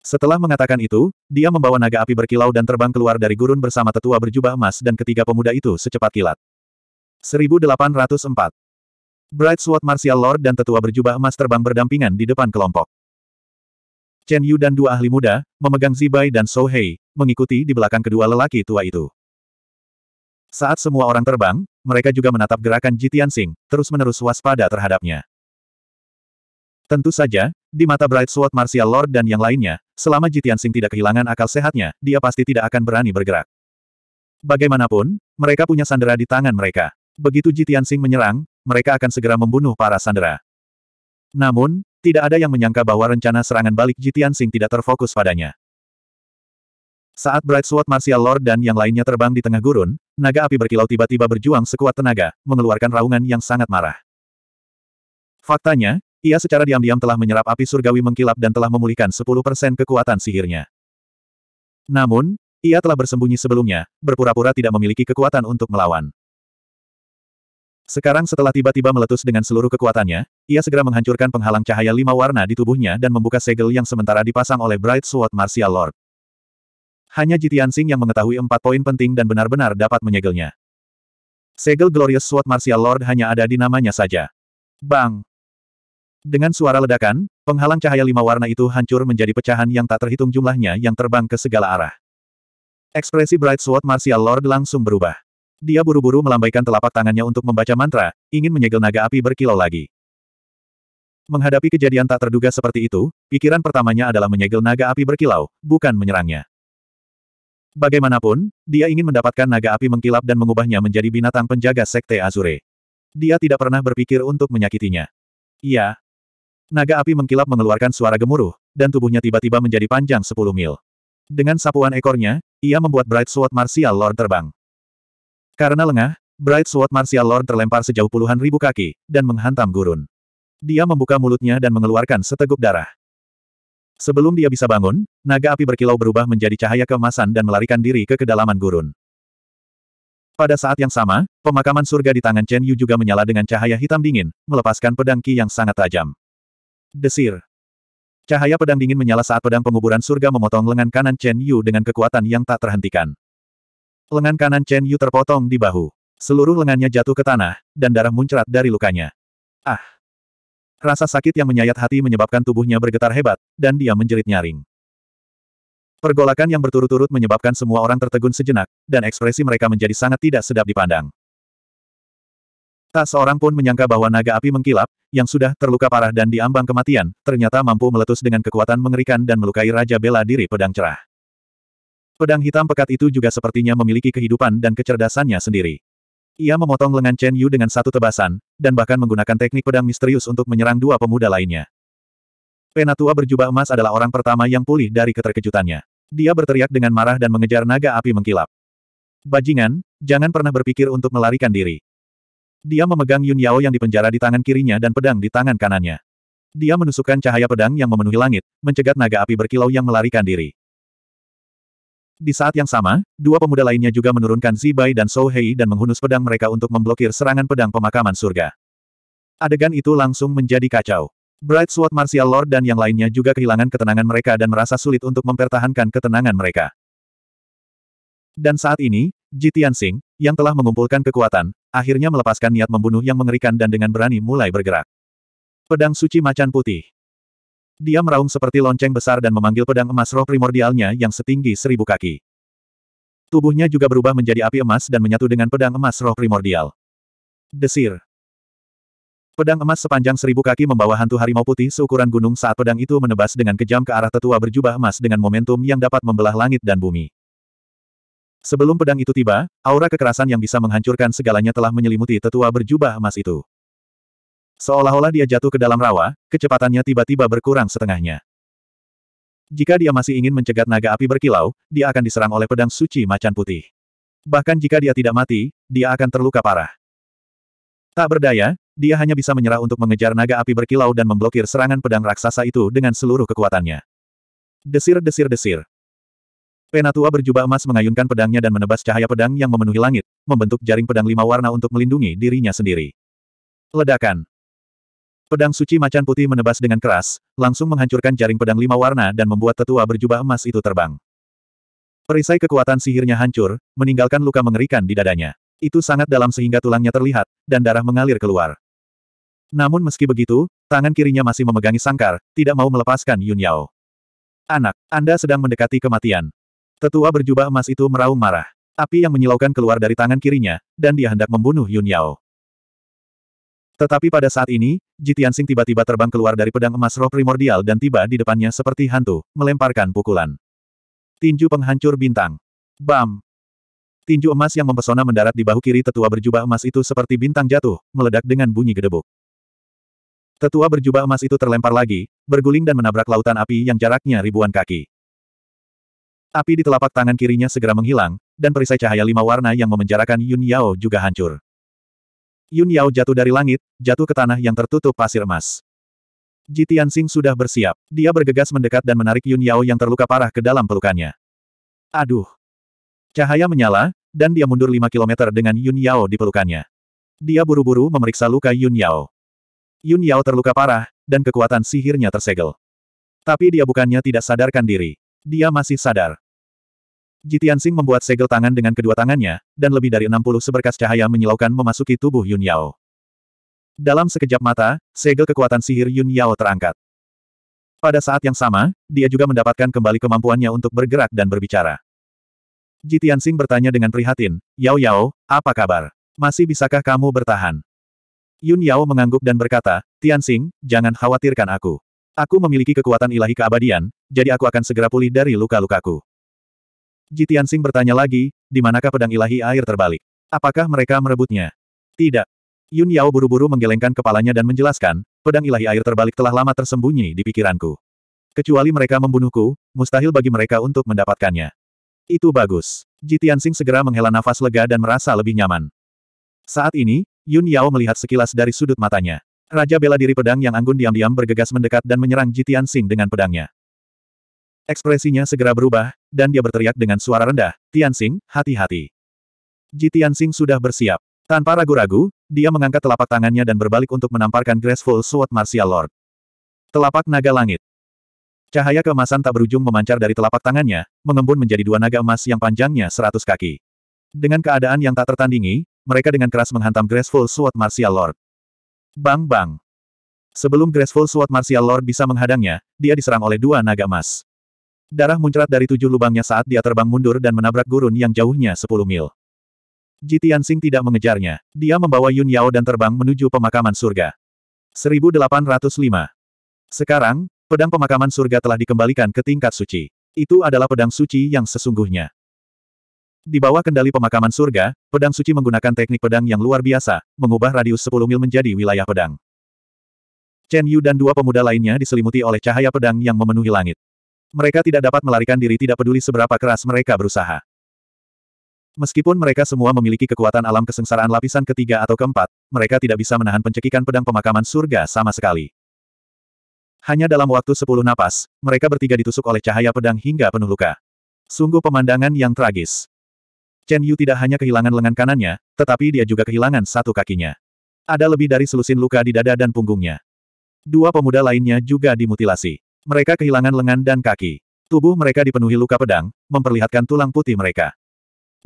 Setelah mengatakan itu, dia membawa naga api berkilau dan terbang keluar dari gurun bersama tetua berjubah emas dan ketiga pemuda itu secepat kilat. 1804 Bright Sword Martial Lord dan tetua berjubah emas terbang berdampingan di depan kelompok. Chen Yu dan dua ahli muda, memegang Zibai dan Sou Hei, mengikuti di belakang kedua lelaki tua itu. Saat semua orang terbang, mereka juga menatap gerakan Jitian Sing, terus-menerus waspada terhadapnya. Tentu saja, di mata Bright Sword Martial Lord dan yang lainnya, selama Jitian Sing tidak kehilangan akal sehatnya, dia pasti tidak akan berani bergerak. Bagaimanapun, mereka punya sandera di tangan mereka. Begitu Jitian Sing menyerang, mereka akan segera membunuh para sandera. Namun, tidak ada yang menyangka bahwa rencana serangan balik Jitian Sing tidak terfokus padanya. Saat Bright Sword Martial Lord dan yang lainnya terbang di tengah gurun, naga api berkilau tiba-tiba berjuang sekuat tenaga, mengeluarkan raungan yang sangat marah. Faktanya, ia secara diam-diam telah menyerap api surgawi mengkilap dan telah memulihkan 10% kekuatan sihirnya. Namun, ia telah bersembunyi sebelumnya, berpura-pura tidak memiliki kekuatan untuk melawan. Sekarang setelah tiba-tiba meletus dengan seluruh kekuatannya, ia segera menghancurkan penghalang cahaya lima warna di tubuhnya dan membuka segel yang sementara dipasang oleh Bright Sword Martial Lord. Hanya Jitian Sing yang mengetahui empat poin penting dan benar-benar dapat menyegelnya. Segel Glorious Sword Martial Lord hanya ada di namanya saja. Bang! Dengan suara ledakan, penghalang cahaya lima warna itu hancur menjadi pecahan yang tak terhitung jumlahnya yang terbang ke segala arah. Ekspresi Bright Sword Martial Lord langsung berubah. Dia buru-buru melambaikan telapak tangannya untuk membaca mantra, ingin menyegel naga api berkilau lagi. Menghadapi kejadian tak terduga seperti itu, pikiran pertamanya adalah menyegel naga api berkilau, bukan menyerangnya. Bagaimanapun, dia ingin mendapatkan naga api mengkilap dan mengubahnya menjadi binatang penjaga Sekte Azure. Dia tidak pernah berpikir untuk menyakitinya. Iya. Naga api mengkilap mengeluarkan suara gemuruh, dan tubuhnya tiba-tiba menjadi panjang 10 mil. Dengan sapuan ekornya, ia membuat Bright Sword Martial Lord terbang. Karena lengah, Bright Sword Martial Lord terlempar sejauh puluhan ribu kaki, dan menghantam gurun. Dia membuka mulutnya dan mengeluarkan seteguk darah. Sebelum dia bisa bangun, naga api berkilau berubah menjadi cahaya keemasan dan melarikan diri ke kedalaman gurun. Pada saat yang sama, pemakaman surga di tangan Chen Yu juga menyala dengan cahaya hitam dingin, melepaskan pedang Qi yang sangat tajam. Desir. Cahaya pedang dingin menyala saat pedang penguburan surga memotong lengan kanan Chen Yu dengan kekuatan yang tak terhentikan. Lengan kanan Chen Yu terpotong di bahu. Seluruh lengannya jatuh ke tanah, dan darah muncrat dari lukanya. Ah! Rasa sakit yang menyayat hati menyebabkan tubuhnya bergetar hebat, dan dia menjerit nyaring. Pergolakan yang berturut-turut menyebabkan semua orang tertegun sejenak, dan ekspresi mereka menjadi sangat tidak sedap dipandang. Tak seorang pun menyangka bahwa naga api mengkilap, yang sudah terluka parah dan diambang kematian, ternyata mampu meletus dengan kekuatan mengerikan dan melukai Raja Bela Diri Pedang Cerah. Pedang hitam pekat itu juga sepertinya memiliki kehidupan dan kecerdasannya sendiri. Ia memotong lengan Chen Yu dengan satu tebasan, dan bahkan menggunakan teknik pedang misterius untuk menyerang dua pemuda lainnya. Penatua berjubah emas adalah orang pertama yang pulih dari keterkejutannya. Dia berteriak dengan marah dan mengejar naga api mengkilap. Bajingan, jangan pernah berpikir untuk melarikan diri. Dia memegang Yun Yao yang dipenjara di tangan kirinya dan pedang di tangan kanannya. Dia menusukkan cahaya pedang yang memenuhi langit, mencegat naga api berkilau yang melarikan diri. Di saat yang sama, dua pemuda lainnya juga menurunkan Zibai dan Souhei dan menghunus pedang mereka untuk memblokir serangan pedang pemakaman surga. Adegan itu langsung menjadi kacau. Bright Sword Martial Lord dan yang lainnya juga kehilangan ketenangan mereka dan merasa sulit untuk mempertahankan ketenangan mereka. Dan saat ini, Jitian Tianxing yang telah mengumpulkan kekuatan, akhirnya melepaskan niat membunuh yang mengerikan dan dengan berani mulai bergerak. Pedang Suci Macan Putih dia meraung seperti lonceng besar dan memanggil pedang emas roh primordialnya yang setinggi seribu kaki. Tubuhnya juga berubah menjadi api emas dan menyatu dengan pedang emas roh primordial. Desir. Pedang emas sepanjang seribu kaki membawa hantu harimau putih seukuran gunung saat pedang itu menebas dengan kejam ke arah tetua berjubah emas dengan momentum yang dapat membelah langit dan bumi. Sebelum pedang itu tiba, aura kekerasan yang bisa menghancurkan segalanya telah menyelimuti tetua berjubah emas itu. Seolah-olah dia jatuh ke dalam rawa, kecepatannya tiba-tiba berkurang setengahnya. Jika dia masih ingin mencegat naga api berkilau, dia akan diserang oleh pedang suci macan putih. Bahkan jika dia tidak mati, dia akan terluka parah. Tak berdaya, dia hanya bisa menyerah untuk mengejar naga api berkilau dan memblokir serangan pedang raksasa itu dengan seluruh kekuatannya. Desir-desir-desir. Penatua berjubah emas mengayunkan pedangnya dan menebas cahaya pedang yang memenuhi langit, membentuk jaring pedang lima warna untuk melindungi dirinya sendiri. Ledakan. Pedang suci macan putih menebas dengan keras, langsung menghancurkan jaring pedang lima warna dan membuat tetua berjubah emas itu terbang. Perisai kekuatan sihirnya hancur, meninggalkan luka mengerikan di dadanya. Itu sangat dalam sehingga tulangnya terlihat, dan darah mengalir keluar. Namun meski begitu, tangan kirinya masih memegangi sangkar, tidak mau melepaskan Yun Yao. Anak, Anda sedang mendekati kematian. Tetua berjubah emas itu meraung marah. Api yang menyilaukan keluar dari tangan kirinya, dan dia hendak membunuh Yun Yao. Tetapi pada saat ini, Jitiansing tiba-tiba terbang keluar dari pedang emas roh primordial dan tiba di depannya seperti hantu, melemparkan pukulan. Tinju penghancur bintang. Bam! Tinju emas yang mempesona mendarat di bahu kiri tetua berjubah emas itu seperti bintang jatuh, meledak dengan bunyi gedebuk. Tetua berjubah emas itu terlempar lagi, berguling dan menabrak lautan api yang jaraknya ribuan kaki. Api di telapak tangan kirinya segera menghilang, dan perisai cahaya lima warna yang memenjarakan Yun Yao juga hancur. Yun Yao jatuh dari langit, jatuh ke tanah yang tertutup pasir emas. Ji Tianxing sudah bersiap. Dia bergegas mendekat dan menarik Yun Yao yang terluka parah ke dalam pelukannya. Aduh! Cahaya menyala, dan dia mundur 5 km dengan Yun Yao di pelukannya. Dia buru-buru memeriksa luka Yun Yao. Yun Yao terluka parah, dan kekuatan sihirnya tersegel. Tapi dia bukannya tidak sadarkan diri. Dia masih sadar. Jitian Sing membuat segel tangan dengan kedua tangannya, dan lebih dari 60 seberkas cahaya menyilaukan memasuki tubuh Yun Yao. Dalam sekejap mata, segel kekuatan sihir Yun Yao terangkat. Pada saat yang sama, dia juga mendapatkan kembali kemampuannya untuk bergerak dan berbicara. Jitian Sing bertanya dengan prihatin, Yao Yao, apa kabar? Masih bisakah kamu bertahan? Yun Yao mengangguk dan berkata, Tian Sing, jangan khawatirkan aku. Aku memiliki kekuatan ilahi keabadian, jadi aku akan segera pulih dari luka-lukaku. Ji Tianxing bertanya lagi, di manakah pedang ilahi air terbalik? Apakah mereka merebutnya? Tidak. Yun Yao buru-buru menggelengkan kepalanya dan menjelaskan, pedang ilahi air terbalik telah lama tersembunyi di pikiranku. Kecuali mereka membunuhku, mustahil bagi mereka untuk mendapatkannya. Itu bagus. Ji Tianxing segera menghela nafas lega dan merasa lebih nyaman. Saat ini, Yun Yao melihat sekilas dari sudut matanya. Raja bela diri pedang yang anggun diam-diam bergegas mendekat dan menyerang Ji Tianxing dengan pedangnya. Ekspresinya segera berubah, dan dia berteriak dengan suara rendah, Tianxing, hati-hati. Ji Tianxing sudah bersiap. Tanpa ragu-ragu, dia mengangkat telapak tangannya dan berbalik untuk menamparkan Graceful Sword Martial Lord. Telapak Naga Langit. Cahaya keemasan tak berujung memancar dari telapak tangannya, mengembun menjadi dua naga emas yang panjangnya seratus kaki. Dengan keadaan yang tak tertandingi, mereka dengan keras menghantam Graceful Sword Martial Lord. Bang bang. Sebelum Graceful Sword Martial Lord bisa menghadangnya, dia diserang oleh dua naga emas. Darah muncrat dari tujuh lubangnya saat dia terbang mundur dan menabrak gurun yang jauhnya 10 mil. Ji tidak mengejarnya. Dia membawa Yun Yao dan terbang menuju pemakaman surga. 1805. Sekarang, pedang pemakaman surga telah dikembalikan ke tingkat suci. Itu adalah pedang suci yang sesungguhnya. Di bawah kendali pemakaman surga, pedang suci menggunakan teknik pedang yang luar biasa, mengubah radius 10 mil menjadi wilayah pedang. Chen Yu dan dua pemuda lainnya diselimuti oleh cahaya pedang yang memenuhi langit. Mereka tidak dapat melarikan diri tidak peduli seberapa keras mereka berusaha. Meskipun mereka semua memiliki kekuatan alam kesengsaraan lapisan ketiga atau keempat, mereka tidak bisa menahan pencekikan pedang pemakaman surga sama sekali. Hanya dalam waktu sepuluh napas, mereka bertiga ditusuk oleh cahaya pedang hingga penuh luka. Sungguh pemandangan yang tragis. Chen Yu tidak hanya kehilangan lengan kanannya, tetapi dia juga kehilangan satu kakinya. Ada lebih dari selusin luka di dada dan punggungnya. Dua pemuda lainnya juga dimutilasi. Mereka kehilangan lengan dan kaki. Tubuh mereka dipenuhi luka pedang, memperlihatkan tulang putih mereka.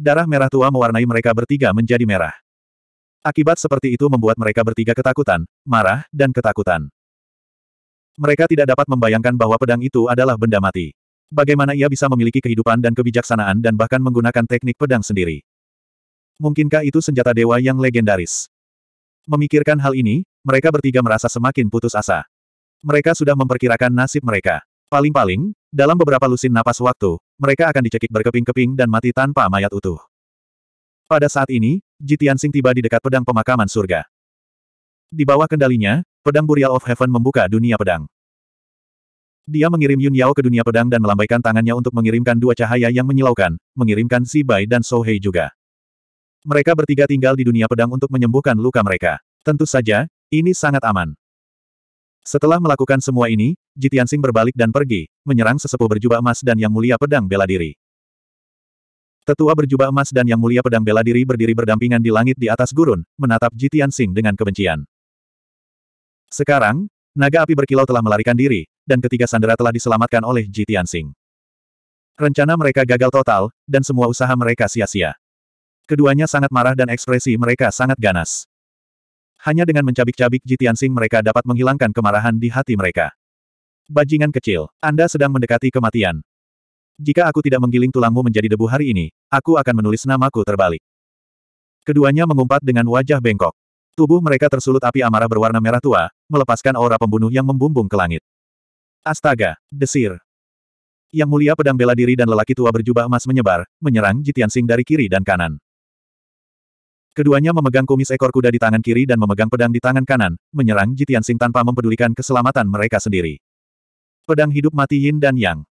Darah merah tua mewarnai mereka bertiga menjadi merah. Akibat seperti itu membuat mereka bertiga ketakutan, marah, dan ketakutan. Mereka tidak dapat membayangkan bahwa pedang itu adalah benda mati. Bagaimana ia bisa memiliki kehidupan dan kebijaksanaan dan bahkan menggunakan teknik pedang sendiri. Mungkinkah itu senjata dewa yang legendaris? Memikirkan hal ini, mereka bertiga merasa semakin putus asa. Mereka sudah memperkirakan nasib mereka. Paling-paling, dalam beberapa lusin napas waktu, mereka akan dicekik berkeping-keping dan mati tanpa mayat utuh. Pada saat ini, Jitian Sing tiba di dekat pedang pemakaman surga. Di bawah kendalinya, pedang Burial of Heaven membuka dunia pedang. Dia mengirim Yun Yao ke dunia pedang dan melambaikan tangannya untuk mengirimkan dua cahaya yang menyilaukan, mengirimkan Si Bai dan So Hei juga. Mereka bertiga tinggal di dunia pedang untuk menyembuhkan luka mereka. Tentu saja, ini sangat aman. Setelah melakukan semua ini, Jitiansing berbalik dan pergi, menyerang sesepuh berjubah emas dan yang mulia pedang bela diri. Tetua berjubah emas dan yang mulia pedang bela diri berdiri berdampingan di langit di atas gurun, menatap Jitiansing dengan kebencian. Sekarang, naga api berkilau telah melarikan diri, dan ketiga sandera telah diselamatkan oleh Jitiansing. Rencana mereka gagal total, dan semua usaha mereka sia-sia. Keduanya sangat marah dan ekspresi mereka sangat ganas. Hanya dengan mencabik-cabik Jitian Sing mereka dapat menghilangkan kemarahan di hati mereka. Bajingan kecil, Anda sedang mendekati kematian. Jika aku tidak menggiling tulangmu menjadi debu hari ini, aku akan menulis namaku terbalik. Keduanya mengumpat dengan wajah bengkok. Tubuh mereka tersulut api amarah berwarna merah tua, melepaskan aura pembunuh yang membumbung ke langit. Astaga, desir. Yang mulia pedang bela diri dan lelaki tua berjubah emas menyebar, menyerang Jitian Jitiansing dari kiri dan kanan. Keduanya memegang kumis ekor kuda di tangan kiri dan memegang pedang di tangan kanan, menyerang Jitian Sing tanpa mempedulikan keselamatan mereka sendiri. Pedang hidup mati Yin dan Yang.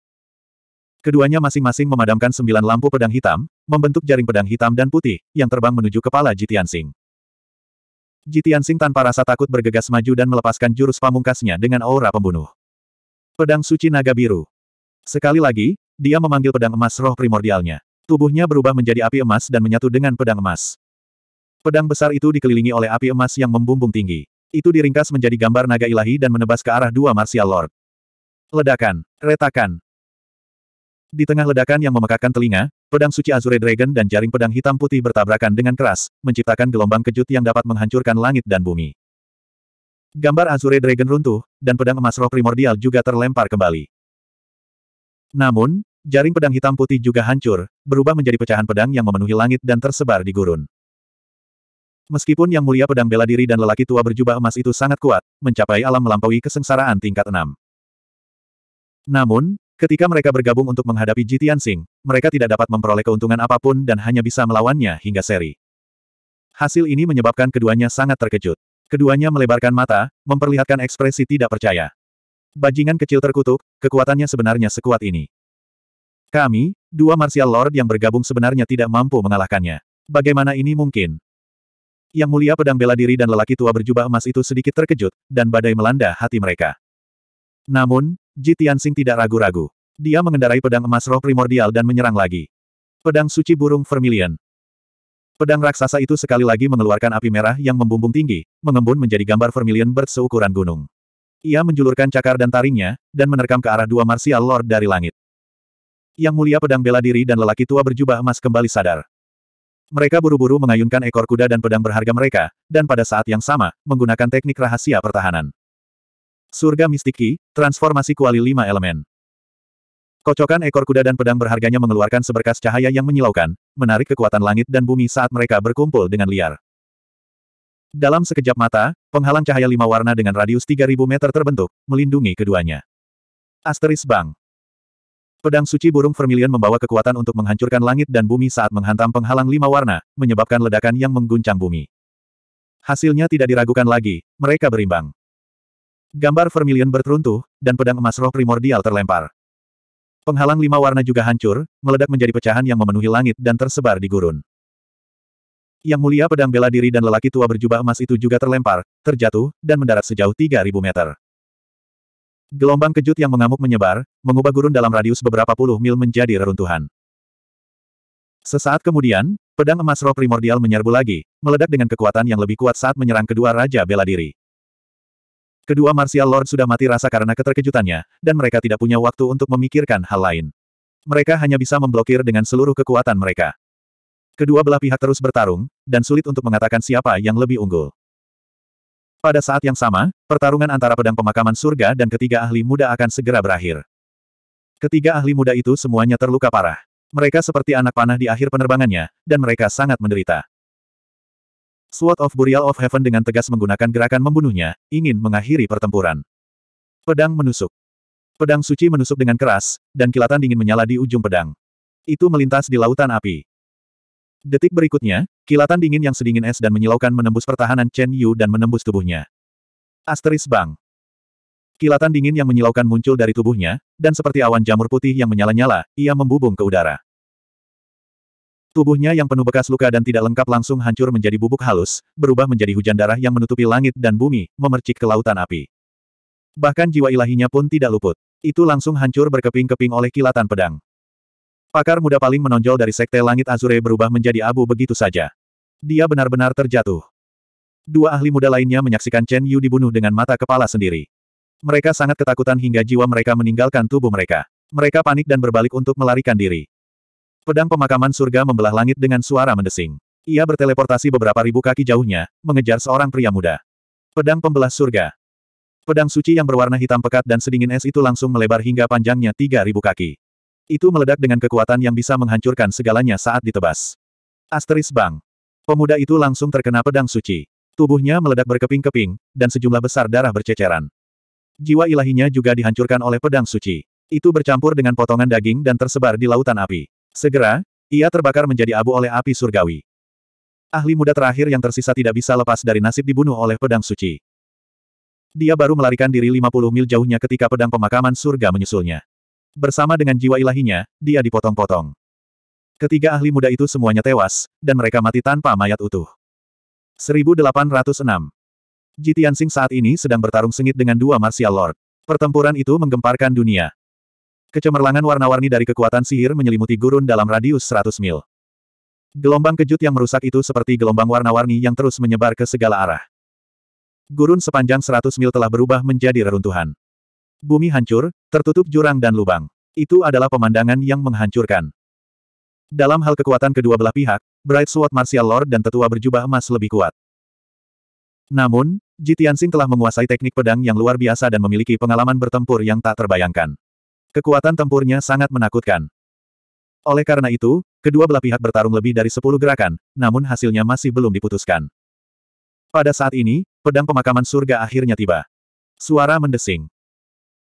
Keduanya masing-masing memadamkan sembilan lampu pedang hitam, membentuk jaring pedang hitam dan putih, yang terbang menuju kepala Jitian Sing. Jitian Sing tanpa rasa takut bergegas maju dan melepaskan jurus pamungkasnya dengan aura pembunuh. Pedang suci naga biru. Sekali lagi, dia memanggil pedang emas roh primordialnya. Tubuhnya berubah menjadi api emas dan menyatu dengan pedang emas. Pedang besar itu dikelilingi oleh api emas yang membumbung tinggi. Itu diringkas menjadi gambar naga ilahi dan menebas ke arah dua martial lord. Ledakan, retakan. Di tengah ledakan yang memekakkan telinga, pedang suci Azure Dragon dan jaring pedang hitam putih bertabrakan dengan keras, menciptakan gelombang kejut yang dapat menghancurkan langit dan bumi. Gambar Azure Dragon runtuh, dan pedang emas roh primordial juga terlempar kembali. Namun, jaring pedang hitam putih juga hancur, berubah menjadi pecahan pedang yang memenuhi langit dan tersebar di gurun. Meskipun yang mulia pedang bela diri dan lelaki tua berjubah emas itu sangat kuat, mencapai alam melampaui kesengsaraan tingkat enam. Namun, ketika mereka bergabung untuk menghadapi Jitian Sing, mereka tidak dapat memperoleh keuntungan apapun dan hanya bisa melawannya hingga seri. Hasil ini menyebabkan keduanya sangat terkejut. Keduanya melebarkan mata, memperlihatkan ekspresi tidak percaya. Bajingan kecil terkutuk, kekuatannya sebenarnya sekuat ini. Kami, dua martial lord yang bergabung sebenarnya tidak mampu mengalahkannya. Bagaimana ini mungkin? Yang mulia pedang bela diri dan lelaki tua berjubah emas itu sedikit terkejut, dan badai melanda hati mereka. Namun, Ji Tianxing tidak ragu-ragu. Dia mengendarai pedang emas roh primordial dan menyerang lagi. Pedang suci burung vermilion. Pedang raksasa itu sekali lagi mengeluarkan api merah yang membumbung tinggi, mengembun menjadi gambar vermilion bird seukuran gunung. Ia menjulurkan cakar dan taringnya, dan menerkam ke arah dua martial lord dari langit. Yang mulia pedang bela diri dan lelaki tua berjubah emas kembali sadar. Mereka buru-buru mengayunkan ekor kuda dan pedang berharga mereka, dan pada saat yang sama, menggunakan teknik rahasia pertahanan. Surga Mistiki, Transformasi Kuali Lima Elemen Kocokan ekor kuda dan pedang berharganya mengeluarkan seberkas cahaya yang menyilaukan, menarik kekuatan langit dan bumi saat mereka berkumpul dengan liar. Dalam sekejap mata, penghalang cahaya lima warna dengan radius 3000 meter terbentuk, melindungi keduanya. Asteris Bang Pedang suci burung vermilion membawa kekuatan untuk menghancurkan langit dan bumi saat menghantam penghalang lima warna, menyebabkan ledakan yang mengguncang bumi. Hasilnya tidak diragukan lagi, mereka berimbang. Gambar vermilion berteruntuh, dan pedang emas roh primordial terlempar. Penghalang lima warna juga hancur, meledak menjadi pecahan yang memenuhi langit dan tersebar di gurun. Yang mulia pedang bela diri dan lelaki tua berjubah emas itu juga terlempar, terjatuh, dan mendarat sejauh 3.000 meter. Gelombang kejut yang mengamuk menyebar, mengubah gurun dalam radius beberapa puluh mil menjadi reruntuhan. Sesaat kemudian, pedang emas roh primordial menyerbu lagi, meledak dengan kekuatan yang lebih kuat saat menyerang kedua Raja Bela Diri. Kedua Martial Lord sudah mati rasa karena keterkejutannya, dan mereka tidak punya waktu untuk memikirkan hal lain. Mereka hanya bisa memblokir dengan seluruh kekuatan mereka. Kedua belah pihak terus bertarung, dan sulit untuk mengatakan siapa yang lebih unggul. Pada saat yang sama, pertarungan antara pedang pemakaman surga dan ketiga ahli muda akan segera berakhir. Ketiga ahli muda itu semuanya terluka parah. Mereka seperti anak panah di akhir penerbangannya, dan mereka sangat menderita. Sword of Burial of Heaven dengan tegas menggunakan gerakan membunuhnya, ingin mengakhiri pertempuran. Pedang menusuk. Pedang suci menusuk dengan keras, dan kilatan dingin menyala di ujung pedang. Itu melintas di lautan api. Detik berikutnya, kilatan dingin yang sedingin es dan menyilaukan menembus pertahanan Chen Yu dan menembus tubuhnya. Asteris Bang. Kilatan dingin yang menyilaukan muncul dari tubuhnya, dan seperti awan jamur putih yang menyala-nyala, ia membubung ke udara. Tubuhnya yang penuh bekas luka dan tidak lengkap langsung hancur menjadi bubuk halus, berubah menjadi hujan darah yang menutupi langit dan bumi, memercik ke lautan api. Bahkan jiwa ilahinya pun tidak luput. Itu langsung hancur berkeping-keping oleh kilatan pedang. Pakar muda paling menonjol dari Sekte Langit Azure berubah menjadi abu begitu saja. Dia benar-benar terjatuh. Dua ahli muda lainnya menyaksikan Chen Yu dibunuh dengan mata kepala sendiri. Mereka sangat ketakutan hingga jiwa mereka meninggalkan tubuh mereka. Mereka panik dan berbalik untuk melarikan diri. Pedang pemakaman surga membelah langit dengan suara mendesing. Ia berteleportasi beberapa ribu kaki jauhnya, mengejar seorang pria muda. Pedang pembelah surga. Pedang suci yang berwarna hitam pekat dan sedingin es itu langsung melebar hingga panjangnya 3.000 kaki. Itu meledak dengan kekuatan yang bisa menghancurkan segalanya saat ditebas. Asteris Bang. Pemuda itu langsung terkena pedang suci. Tubuhnya meledak berkeping-keping, dan sejumlah besar darah berceceran. Jiwa ilahinya juga dihancurkan oleh pedang suci. Itu bercampur dengan potongan daging dan tersebar di lautan api. Segera, ia terbakar menjadi abu oleh api surgawi. Ahli muda terakhir yang tersisa tidak bisa lepas dari nasib dibunuh oleh pedang suci. Dia baru melarikan diri 50 mil jauhnya ketika pedang pemakaman surga menyusulnya. Bersama dengan jiwa ilahinya, dia dipotong-potong. Ketiga ahli muda itu semuanya tewas, dan mereka mati tanpa mayat utuh. 1806 Ji Tianxing saat ini sedang bertarung sengit dengan dua martial lord. Pertempuran itu menggemparkan dunia. Kecemerlangan warna-warni dari kekuatan sihir menyelimuti gurun dalam radius 100 mil. Gelombang kejut yang merusak itu seperti gelombang warna-warni yang terus menyebar ke segala arah. Gurun sepanjang 100 mil telah berubah menjadi reruntuhan. Bumi hancur, tertutup jurang dan lubang. Itu adalah pemandangan yang menghancurkan. Dalam hal kekuatan kedua belah pihak, Bright Sword Martial Lord dan tetua berjubah emas lebih kuat. Namun, Jitiansing telah menguasai teknik pedang yang luar biasa dan memiliki pengalaman bertempur yang tak terbayangkan. Kekuatan tempurnya sangat menakutkan. Oleh karena itu, kedua belah pihak bertarung lebih dari 10 gerakan, namun hasilnya masih belum diputuskan. Pada saat ini, pedang pemakaman surga akhirnya tiba. Suara mendesing.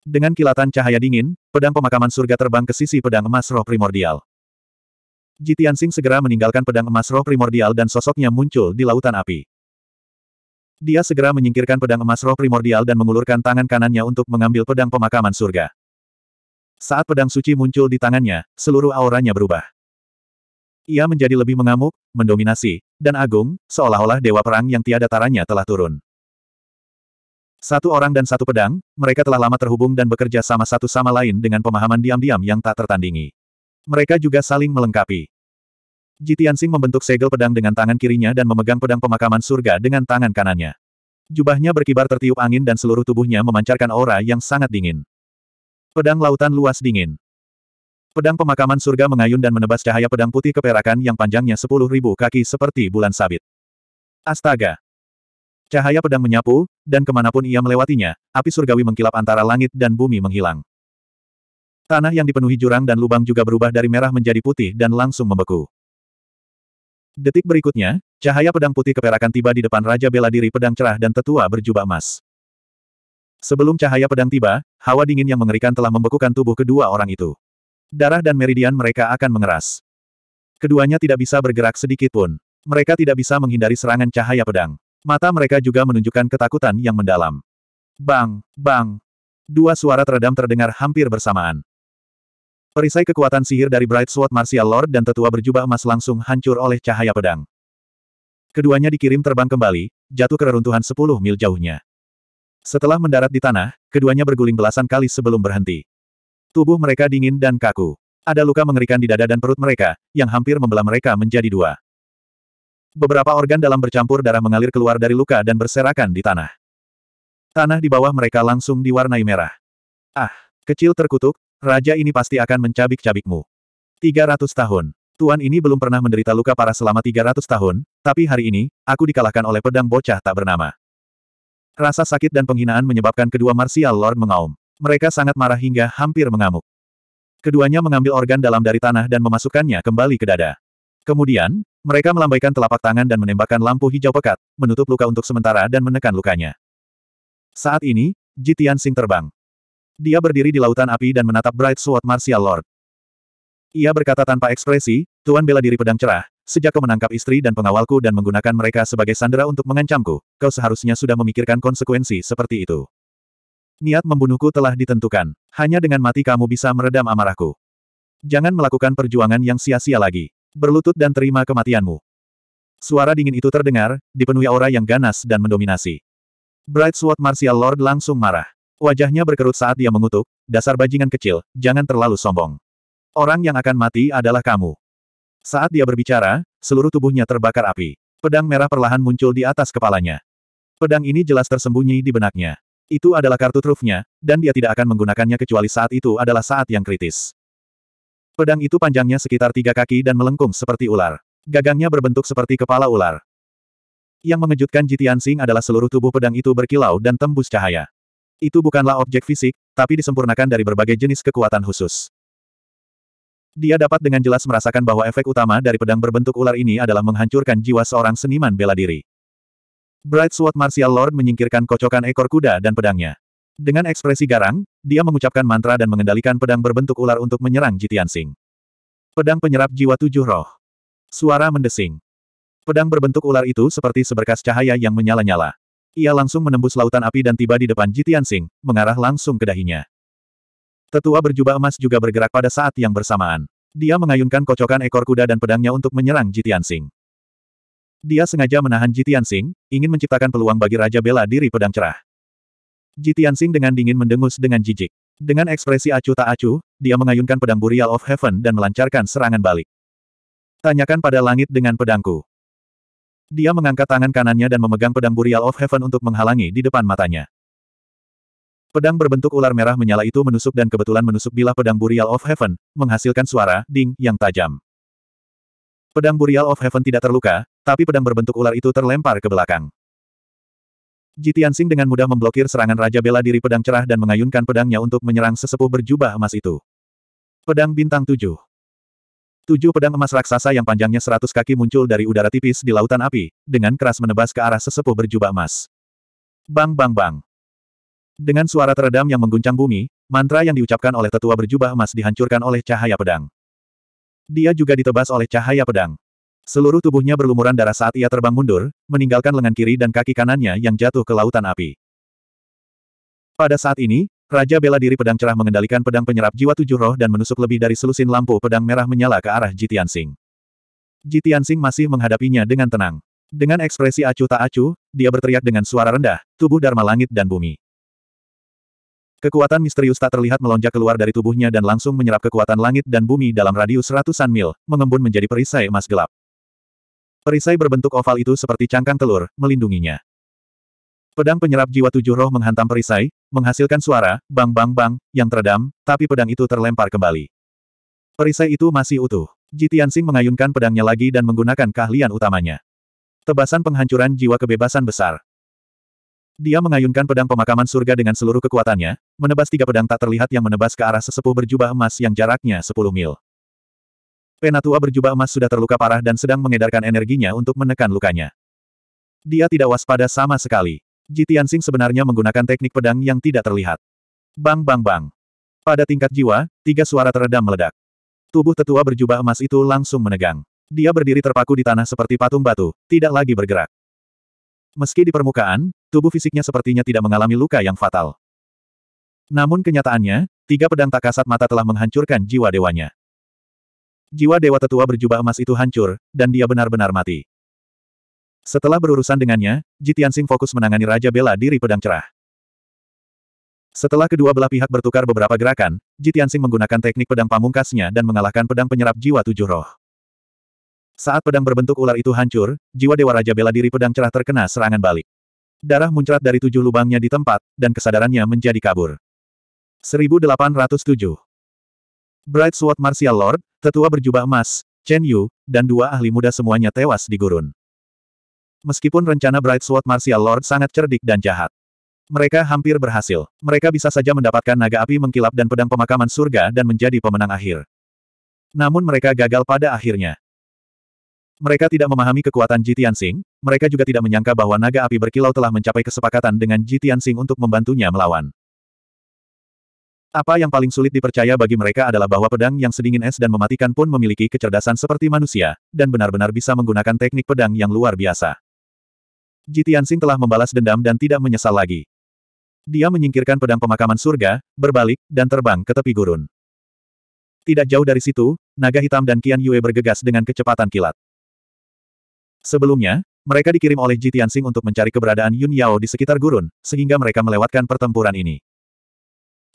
Dengan kilatan cahaya dingin, pedang pemakaman surga terbang ke sisi pedang emas roh primordial. Jitian Jitiansing segera meninggalkan pedang emas roh primordial dan sosoknya muncul di lautan api. Dia segera menyingkirkan pedang emas roh primordial dan mengulurkan tangan kanannya untuk mengambil pedang pemakaman surga. Saat pedang suci muncul di tangannya, seluruh auranya berubah. Ia menjadi lebih mengamuk, mendominasi, dan agung, seolah-olah dewa perang yang tiada taranya telah turun. Satu orang dan satu pedang, mereka telah lama terhubung dan bekerja sama satu sama lain dengan pemahaman diam-diam yang tak tertandingi. Mereka juga saling melengkapi. Jitiansing membentuk segel pedang dengan tangan kirinya dan memegang pedang pemakaman surga dengan tangan kanannya. Jubahnya berkibar tertiup angin dan seluruh tubuhnya memancarkan aura yang sangat dingin. Pedang lautan luas dingin. Pedang pemakaman surga mengayun dan menebas cahaya pedang putih keperakan yang panjangnya sepuluh ribu kaki seperti bulan sabit. Astaga! Cahaya pedang menyapu, dan kemanapun ia melewatinya, api surgawi mengkilap antara langit dan bumi menghilang. Tanah yang dipenuhi jurang dan lubang juga berubah dari merah menjadi putih dan langsung membeku. Detik berikutnya, cahaya pedang putih keperakan tiba di depan Raja Bela Diri Pedang Cerah dan Tetua berjubah emas. Sebelum cahaya pedang tiba, hawa dingin yang mengerikan telah membekukan tubuh kedua orang itu. Darah dan meridian mereka akan mengeras. Keduanya tidak bisa bergerak sedikit pun. Mereka tidak bisa menghindari serangan cahaya pedang. Mata mereka juga menunjukkan ketakutan yang mendalam. Bang, bang. Dua suara teredam terdengar hampir bersamaan. Perisai kekuatan sihir dari Bright Sword Martial Lord dan tetua berjubah emas langsung hancur oleh cahaya pedang. Keduanya dikirim terbang kembali, jatuh ke reruntuhan 10 mil jauhnya. Setelah mendarat di tanah, keduanya berguling belasan kali sebelum berhenti. Tubuh mereka dingin dan kaku. Ada luka mengerikan di dada dan perut mereka, yang hampir membelah mereka menjadi dua. Beberapa organ dalam bercampur darah mengalir keluar dari luka dan berserakan di tanah. Tanah di bawah mereka langsung diwarnai merah. Ah, kecil terkutuk, raja ini pasti akan mencabik-cabikmu. 300 tahun. Tuan ini belum pernah menderita luka parah selama 300 tahun, tapi hari ini, aku dikalahkan oleh pedang bocah tak bernama. Rasa sakit dan penghinaan menyebabkan kedua Martial Lord mengaum. Mereka sangat marah hingga hampir mengamuk. Keduanya mengambil organ dalam dari tanah dan memasukkannya kembali ke dada. Kemudian, mereka melambaikan telapak tangan dan menembakkan lampu hijau pekat, menutup luka untuk sementara dan menekan lukanya. Saat ini, Jitian Sing terbang. Dia berdiri di lautan api dan menatap Bright Sword Martial Lord. Ia berkata tanpa ekspresi, Tuan bela diri pedang cerah, sejak kau menangkap istri dan pengawalku dan menggunakan mereka sebagai sandera untuk mengancamku, kau seharusnya sudah memikirkan konsekuensi seperti itu. Niat membunuhku telah ditentukan. Hanya dengan mati kamu bisa meredam amarahku. Jangan melakukan perjuangan yang sia-sia lagi. Berlutut dan terima kematianmu. Suara dingin itu terdengar, dipenuhi aura yang ganas dan mendominasi. Bright Sword Martial Lord langsung marah. Wajahnya berkerut saat dia mengutuk, dasar bajingan kecil, jangan terlalu sombong. Orang yang akan mati adalah kamu. Saat dia berbicara, seluruh tubuhnya terbakar api. Pedang merah perlahan muncul di atas kepalanya. Pedang ini jelas tersembunyi di benaknya. Itu adalah kartu trufnya, dan dia tidak akan menggunakannya kecuali saat itu adalah saat yang kritis. Pedang itu panjangnya sekitar tiga kaki dan melengkung seperti ular. Gagangnya berbentuk seperti kepala ular. Yang mengejutkan Jitian Sing adalah seluruh tubuh pedang itu berkilau dan tembus cahaya. Itu bukanlah objek fisik, tapi disempurnakan dari berbagai jenis kekuatan khusus. Dia dapat dengan jelas merasakan bahwa efek utama dari pedang berbentuk ular ini adalah menghancurkan jiwa seorang seniman bela diri. Bright Sword Martial Lord menyingkirkan kocokan ekor kuda dan pedangnya. Dengan ekspresi garang, dia mengucapkan mantra dan mengendalikan pedang berbentuk ular untuk menyerang Jitian Sing. Pedang penyerap jiwa tujuh roh. Suara mendesing. Pedang berbentuk ular itu seperti seberkas cahaya yang menyala-nyala. Ia langsung menembus lautan api dan tiba di depan Jitian Sing, mengarah langsung ke dahinya. Tetua berjubah emas juga bergerak pada saat yang bersamaan. Dia mengayunkan kocokan ekor kuda dan pedangnya untuk menyerang Jitian Sing. Dia sengaja menahan Jitian Sing, ingin menciptakan peluang bagi Raja Bela diri pedang cerah. Ji Tianxing dengan dingin mendengus dengan jijik. Dengan ekspresi acuh tak acuh, dia mengayunkan pedang Burial of Heaven dan melancarkan serangan balik. Tanyakan pada langit dengan pedangku. Dia mengangkat tangan kanannya dan memegang pedang Burial of Heaven untuk menghalangi di depan matanya. Pedang berbentuk ular merah menyala itu menusuk dan kebetulan menusuk bilah pedang Burial of Heaven, menghasilkan suara ding yang tajam. Pedang Burial of Heaven tidak terluka, tapi pedang berbentuk ular itu terlempar ke belakang. Jitian Sing dengan mudah memblokir serangan Raja Bela Diri Pedang Cerah dan mengayunkan pedangnya untuk menyerang sesepuh berjubah emas itu. Pedang Bintang tujuh, Tujuh pedang emas raksasa yang panjangnya seratus kaki muncul dari udara tipis di lautan api, dengan keras menebas ke arah sesepuh berjubah emas. Bang bang bang. Dengan suara teredam yang mengguncang bumi, mantra yang diucapkan oleh tetua berjubah emas dihancurkan oleh cahaya pedang. Dia juga ditebas oleh cahaya pedang. Seluruh tubuhnya berlumuran darah saat ia terbang mundur, meninggalkan lengan kiri dan kaki kanannya yang jatuh ke lautan api. Pada saat ini, Raja bela diri pedang cerah mengendalikan pedang penyerap jiwa tujuh roh dan menusuk lebih dari selusin lampu pedang merah menyala ke arah Jitian Sing. Jitian Sing masih menghadapinya dengan tenang. Dengan ekspresi acuh tak acuh, dia berteriak dengan suara rendah, tubuh Dharma langit dan bumi. Kekuatan misterius tak terlihat melonjak keluar dari tubuhnya dan langsung menyerap kekuatan langit dan bumi dalam radius ratusan mil, mengembun menjadi perisai emas gelap. Perisai berbentuk oval itu seperti cangkang telur, melindunginya. Pedang penyerap jiwa tujuh roh menghantam perisai, menghasilkan suara, bang-bang-bang, yang teredam, tapi pedang itu terlempar kembali. Perisai itu masih utuh. Jitiansing mengayunkan pedangnya lagi dan menggunakan keahlian utamanya. Tebasan penghancuran jiwa kebebasan besar. Dia mengayunkan pedang pemakaman surga dengan seluruh kekuatannya, menebas tiga pedang tak terlihat yang menebas ke arah sesepuh berjubah emas yang jaraknya 10 mil. Penatua berjubah emas sudah terluka parah dan sedang mengedarkan energinya untuk menekan lukanya. Dia tidak waspada sama sekali. Ji Tianxing sebenarnya menggunakan teknik pedang yang tidak terlihat. Bang bang bang. Pada tingkat jiwa, tiga suara teredam meledak. Tubuh tetua berjubah emas itu langsung menegang. Dia berdiri terpaku di tanah seperti patung batu, tidak lagi bergerak. Meski di permukaan, tubuh fisiknya sepertinya tidak mengalami luka yang fatal. Namun kenyataannya, tiga pedang tak kasat mata telah menghancurkan jiwa dewanya. Jiwa dewa tetua berjubah emas itu hancur, dan dia benar-benar mati. Setelah berurusan dengannya, Jitiansing fokus menangani Raja Bela Diri Pedang Cerah. Setelah kedua belah pihak bertukar beberapa gerakan, Jitiansing menggunakan teknik pedang pamungkasnya dan mengalahkan pedang penyerap jiwa tujuh roh. Saat pedang berbentuk ular itu hancur, jiwa Dewa Raja Bela Diri Pedang Cerah terkena serangan balik. Darah muncrat dari tujuh lubangnya di tempat, dan kesadarannya menjadi kabur. 1807 Bright Sword Martial Lord, tetua berjubah emas, Chen Yu, dan dua ahli muda semuanya tewas di gurun. Meskipun rencana Bright Sword Martial Lord sangat cerdik dan jahat. Mereka hampir berhasil. Mereka bisa saja mendapatkan naga api mengkilap dan pedang pemakaman surga dan menjadi pemenang akhir. Namun mereka gagal pada akhirnya. Mereka tidak memahami kekuatan Jitian Sing, mereka juga tidak menyangka bahwa naga api berkilau telah mencapai kesepakatan dengan Jitian Sing untuk membantunya melawan. Apa yang paling sulit dipercaya bagi mereka adalah bahwa pedang yang sedingin es dan mematikan pun memiliki kecerdasan seperti manusia, dan benar-benar bisa menggunakan teknik pedang yang luar biasa. Jitiansing telah membalas dendam dan tidak menyesal lagi. Dia menyingkirkan pedang pemakaman surga, berbalik, dan terbang ke tepi gurun. Tidak jauh dari situ, naga hitam dan Qian Yue bergegas dengan kecepatan kilat. Sebelumnya, mereka dikirim oleh Jitiansing untuk mencari keberadaan Yun Yao di sekitar gurun, sehingga mereka melewatkan pertempuran ini.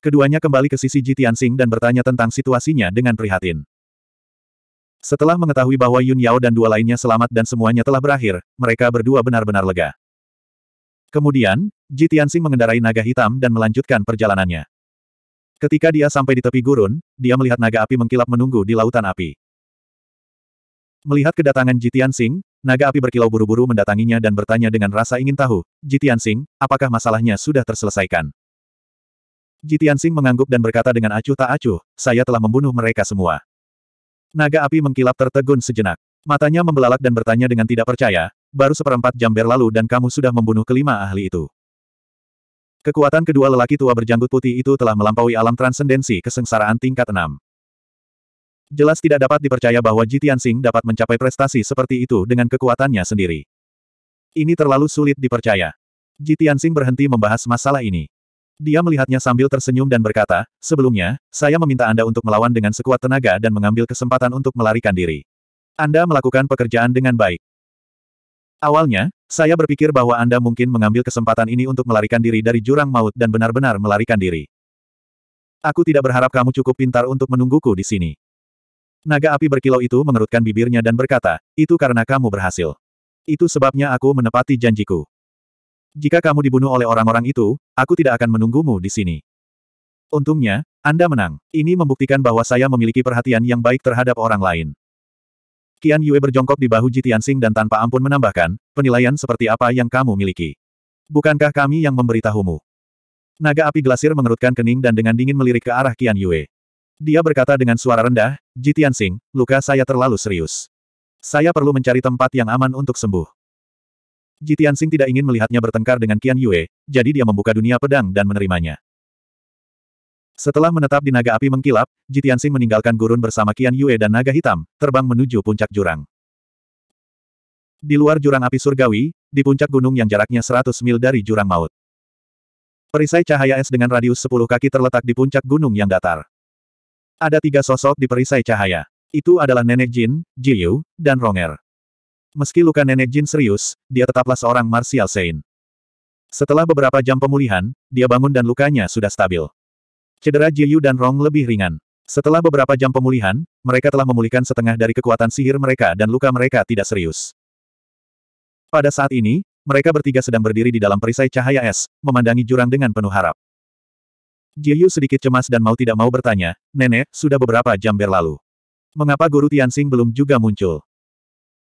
Keduanya kembali ke sisi Jitiansing dan bertanya tentang situasinya dengan prihatin. Setelah mengetahui bahwa Yun Yao dan dua lainnya selamat dan semuanya telah berakhir, mereka berdua benar-benar lega. Kemudian, Ji mengendarai naga hitam dan melanjutkan perjalanannya. Ketika dia sampai di tepi gurun, dia melihat naga api mengkilap menunggu di lautan api. Melihat kedatangan Ji naga api berkilau buru-buru mendatanginya dan bertanya dengan rasa ingin tahu, Ji apakah masalahnya sudah terselesaikan? Jitian Sing mengangguk dan berkata dengan acuh tak acuh, saya telah membunuh mereka semua. Naga api mengkilap tertegun sejenak. Matanya membelalak dan bertanya dengan tidak percaya, baru seperempat jam berlalu dan kamu sudah membunuh kelima ahli itu. Kekuatan kedua lelaki tua berjanggut putih itu telah melampaui alam transendensi kesengsaraan tingkat enam. Jelas tidak dapat dipercaya bahwa Jitian Sing dapat mencapai prestasi seperti itu dengan kekuatannya sendiri. Ini terlalu sulit dipercaya. Jitian Sing berhenti membahas masalah ini. Dia melihatnya sambil tersenyum dan berkata, sebelumnya, saya meminta Anda untuk melawan dengan sekuat tenaga dan mengambil kesempatan untuk melarikan diri. Anda melakukan pekerjaan dengan baik. Awalnya, saya berpikir bahwa Anda mungkin mengambil kesempatan ini untuk melarikan diri dari jurang maut dan benar-benar melarikan diri. Aku tidak berharap kamu cukup pintar untuk menungguku di sini. Naga api berkilau itu mengerutkan bibirnya dan berkata, itu karena kamu berhasil. Itu sebabnya aku menepati janjiku. Jika kamu dibunuh oleh orang-orang itu, aku tidak akan menunggumu di sini. Untungnya, Anda menang. Ini membuktikan bahwa saya memiliki perhatian yang baik terhadap orang lain. Qian Yue berjongkok di bahu Jitiansing dan tanpa ampun menambahkan, penilaian seperti apa yang kamu miliki. Bukankah kami yang memberitahumu? Naga api glasir mengerutkan kening dan dengan dingin melirik ke arah Qian Yue. Dia berkata dengan suara rendah, Jitiansing, luka saya terlalu serius. Saya perlu mencari tempat yang aman untuk sembuh. Jitian Sing tidak ingin melihatnya bertengkar dengan Qian Yue, jadi dia membuka dunia pedang dan menerimanya. Setelah menetap di naga api mengkilap, Jitian Sing meninggalkan gurun bersama Qian Yue dan naga hitam, terbang menuju puncak jurang. Di luar jurang api surgawi, di puncak gunung yang jaraknya 100 mil dari jurang maut. Perisai cahaya es dengan radius 10 kaki terletak di puncak gunung yang datar. Ada tiga sosok di perisai cahaya. Itu adalah Nenek Jin, Jiu, dan Ronger. Meski luka nenek Jin serius, dia tetaplah seorang Martial Saint. Setelah beberapa jam pemulihan, dia bangun dan lukanya sudah stabil. Cedera Jiyu dan Rong lebih ringan. Setelah beberapa jam pemulihan, mereka telah memulihkan setengah dari kekuatan sihir mereka dan luka mereka tidak serius. Pada saat ini, mereka bertiga sedang berdiri di dalam perisai cahaya es, memandangi jurang dengan penuh harap. Jiyu sedikit cemas dan mau tidak mau bertanya, Nenek, sudah beberapa jam berlalu. Mengapa Guru Tianxing belum juga muncul?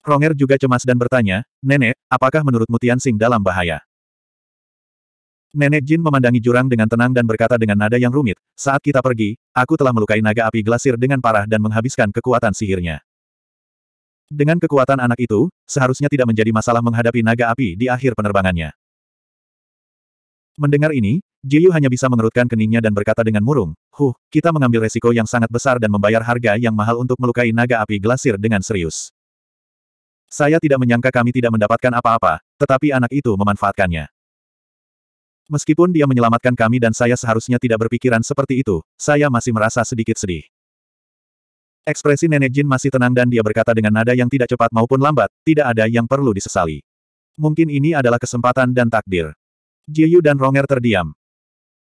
Ronger juga cemas dan bertanya, Nenek, apakah menurutmu Tian Xing dalam bahaya? Nenek Jin memandangi jurang dengan tenang dan berkata dengan nada yang rumit, saat kita pergi, aku telah melukai naga api glasir dengan parah dan menghabiskan kekuatan sihirnya. Dengan kekuatan anak itu, seharusnya tidak menjadi masalah menghadapi naga api di akhir penerbangannya. Mendengar ini, Jiyu hanya bisa mengerutkan keningnya dan berkata dengan murung, Huh, kita mengambil resiko yang sangat besar dan membayar harga yang mahal untuk melukai naga api glasir dengan serius. Saya tidak menyangka kami tidak mendapatkan apa-apa, tetapi anak itu memanfaatkannya. Meskipun dia menyelamatkan kami dan saya seharusnya tidak berpikiran seperti itu, saya masih merasa sedikit sedih. Ekspresi nenek Jin masih tenang dan dia berkata dengan nada yang tidak cepat maupun lambat, tidak ada yang perlu disesali. Mungkin ini adalah kesempatan dan takdir. Jiu dan Ronger terdiam.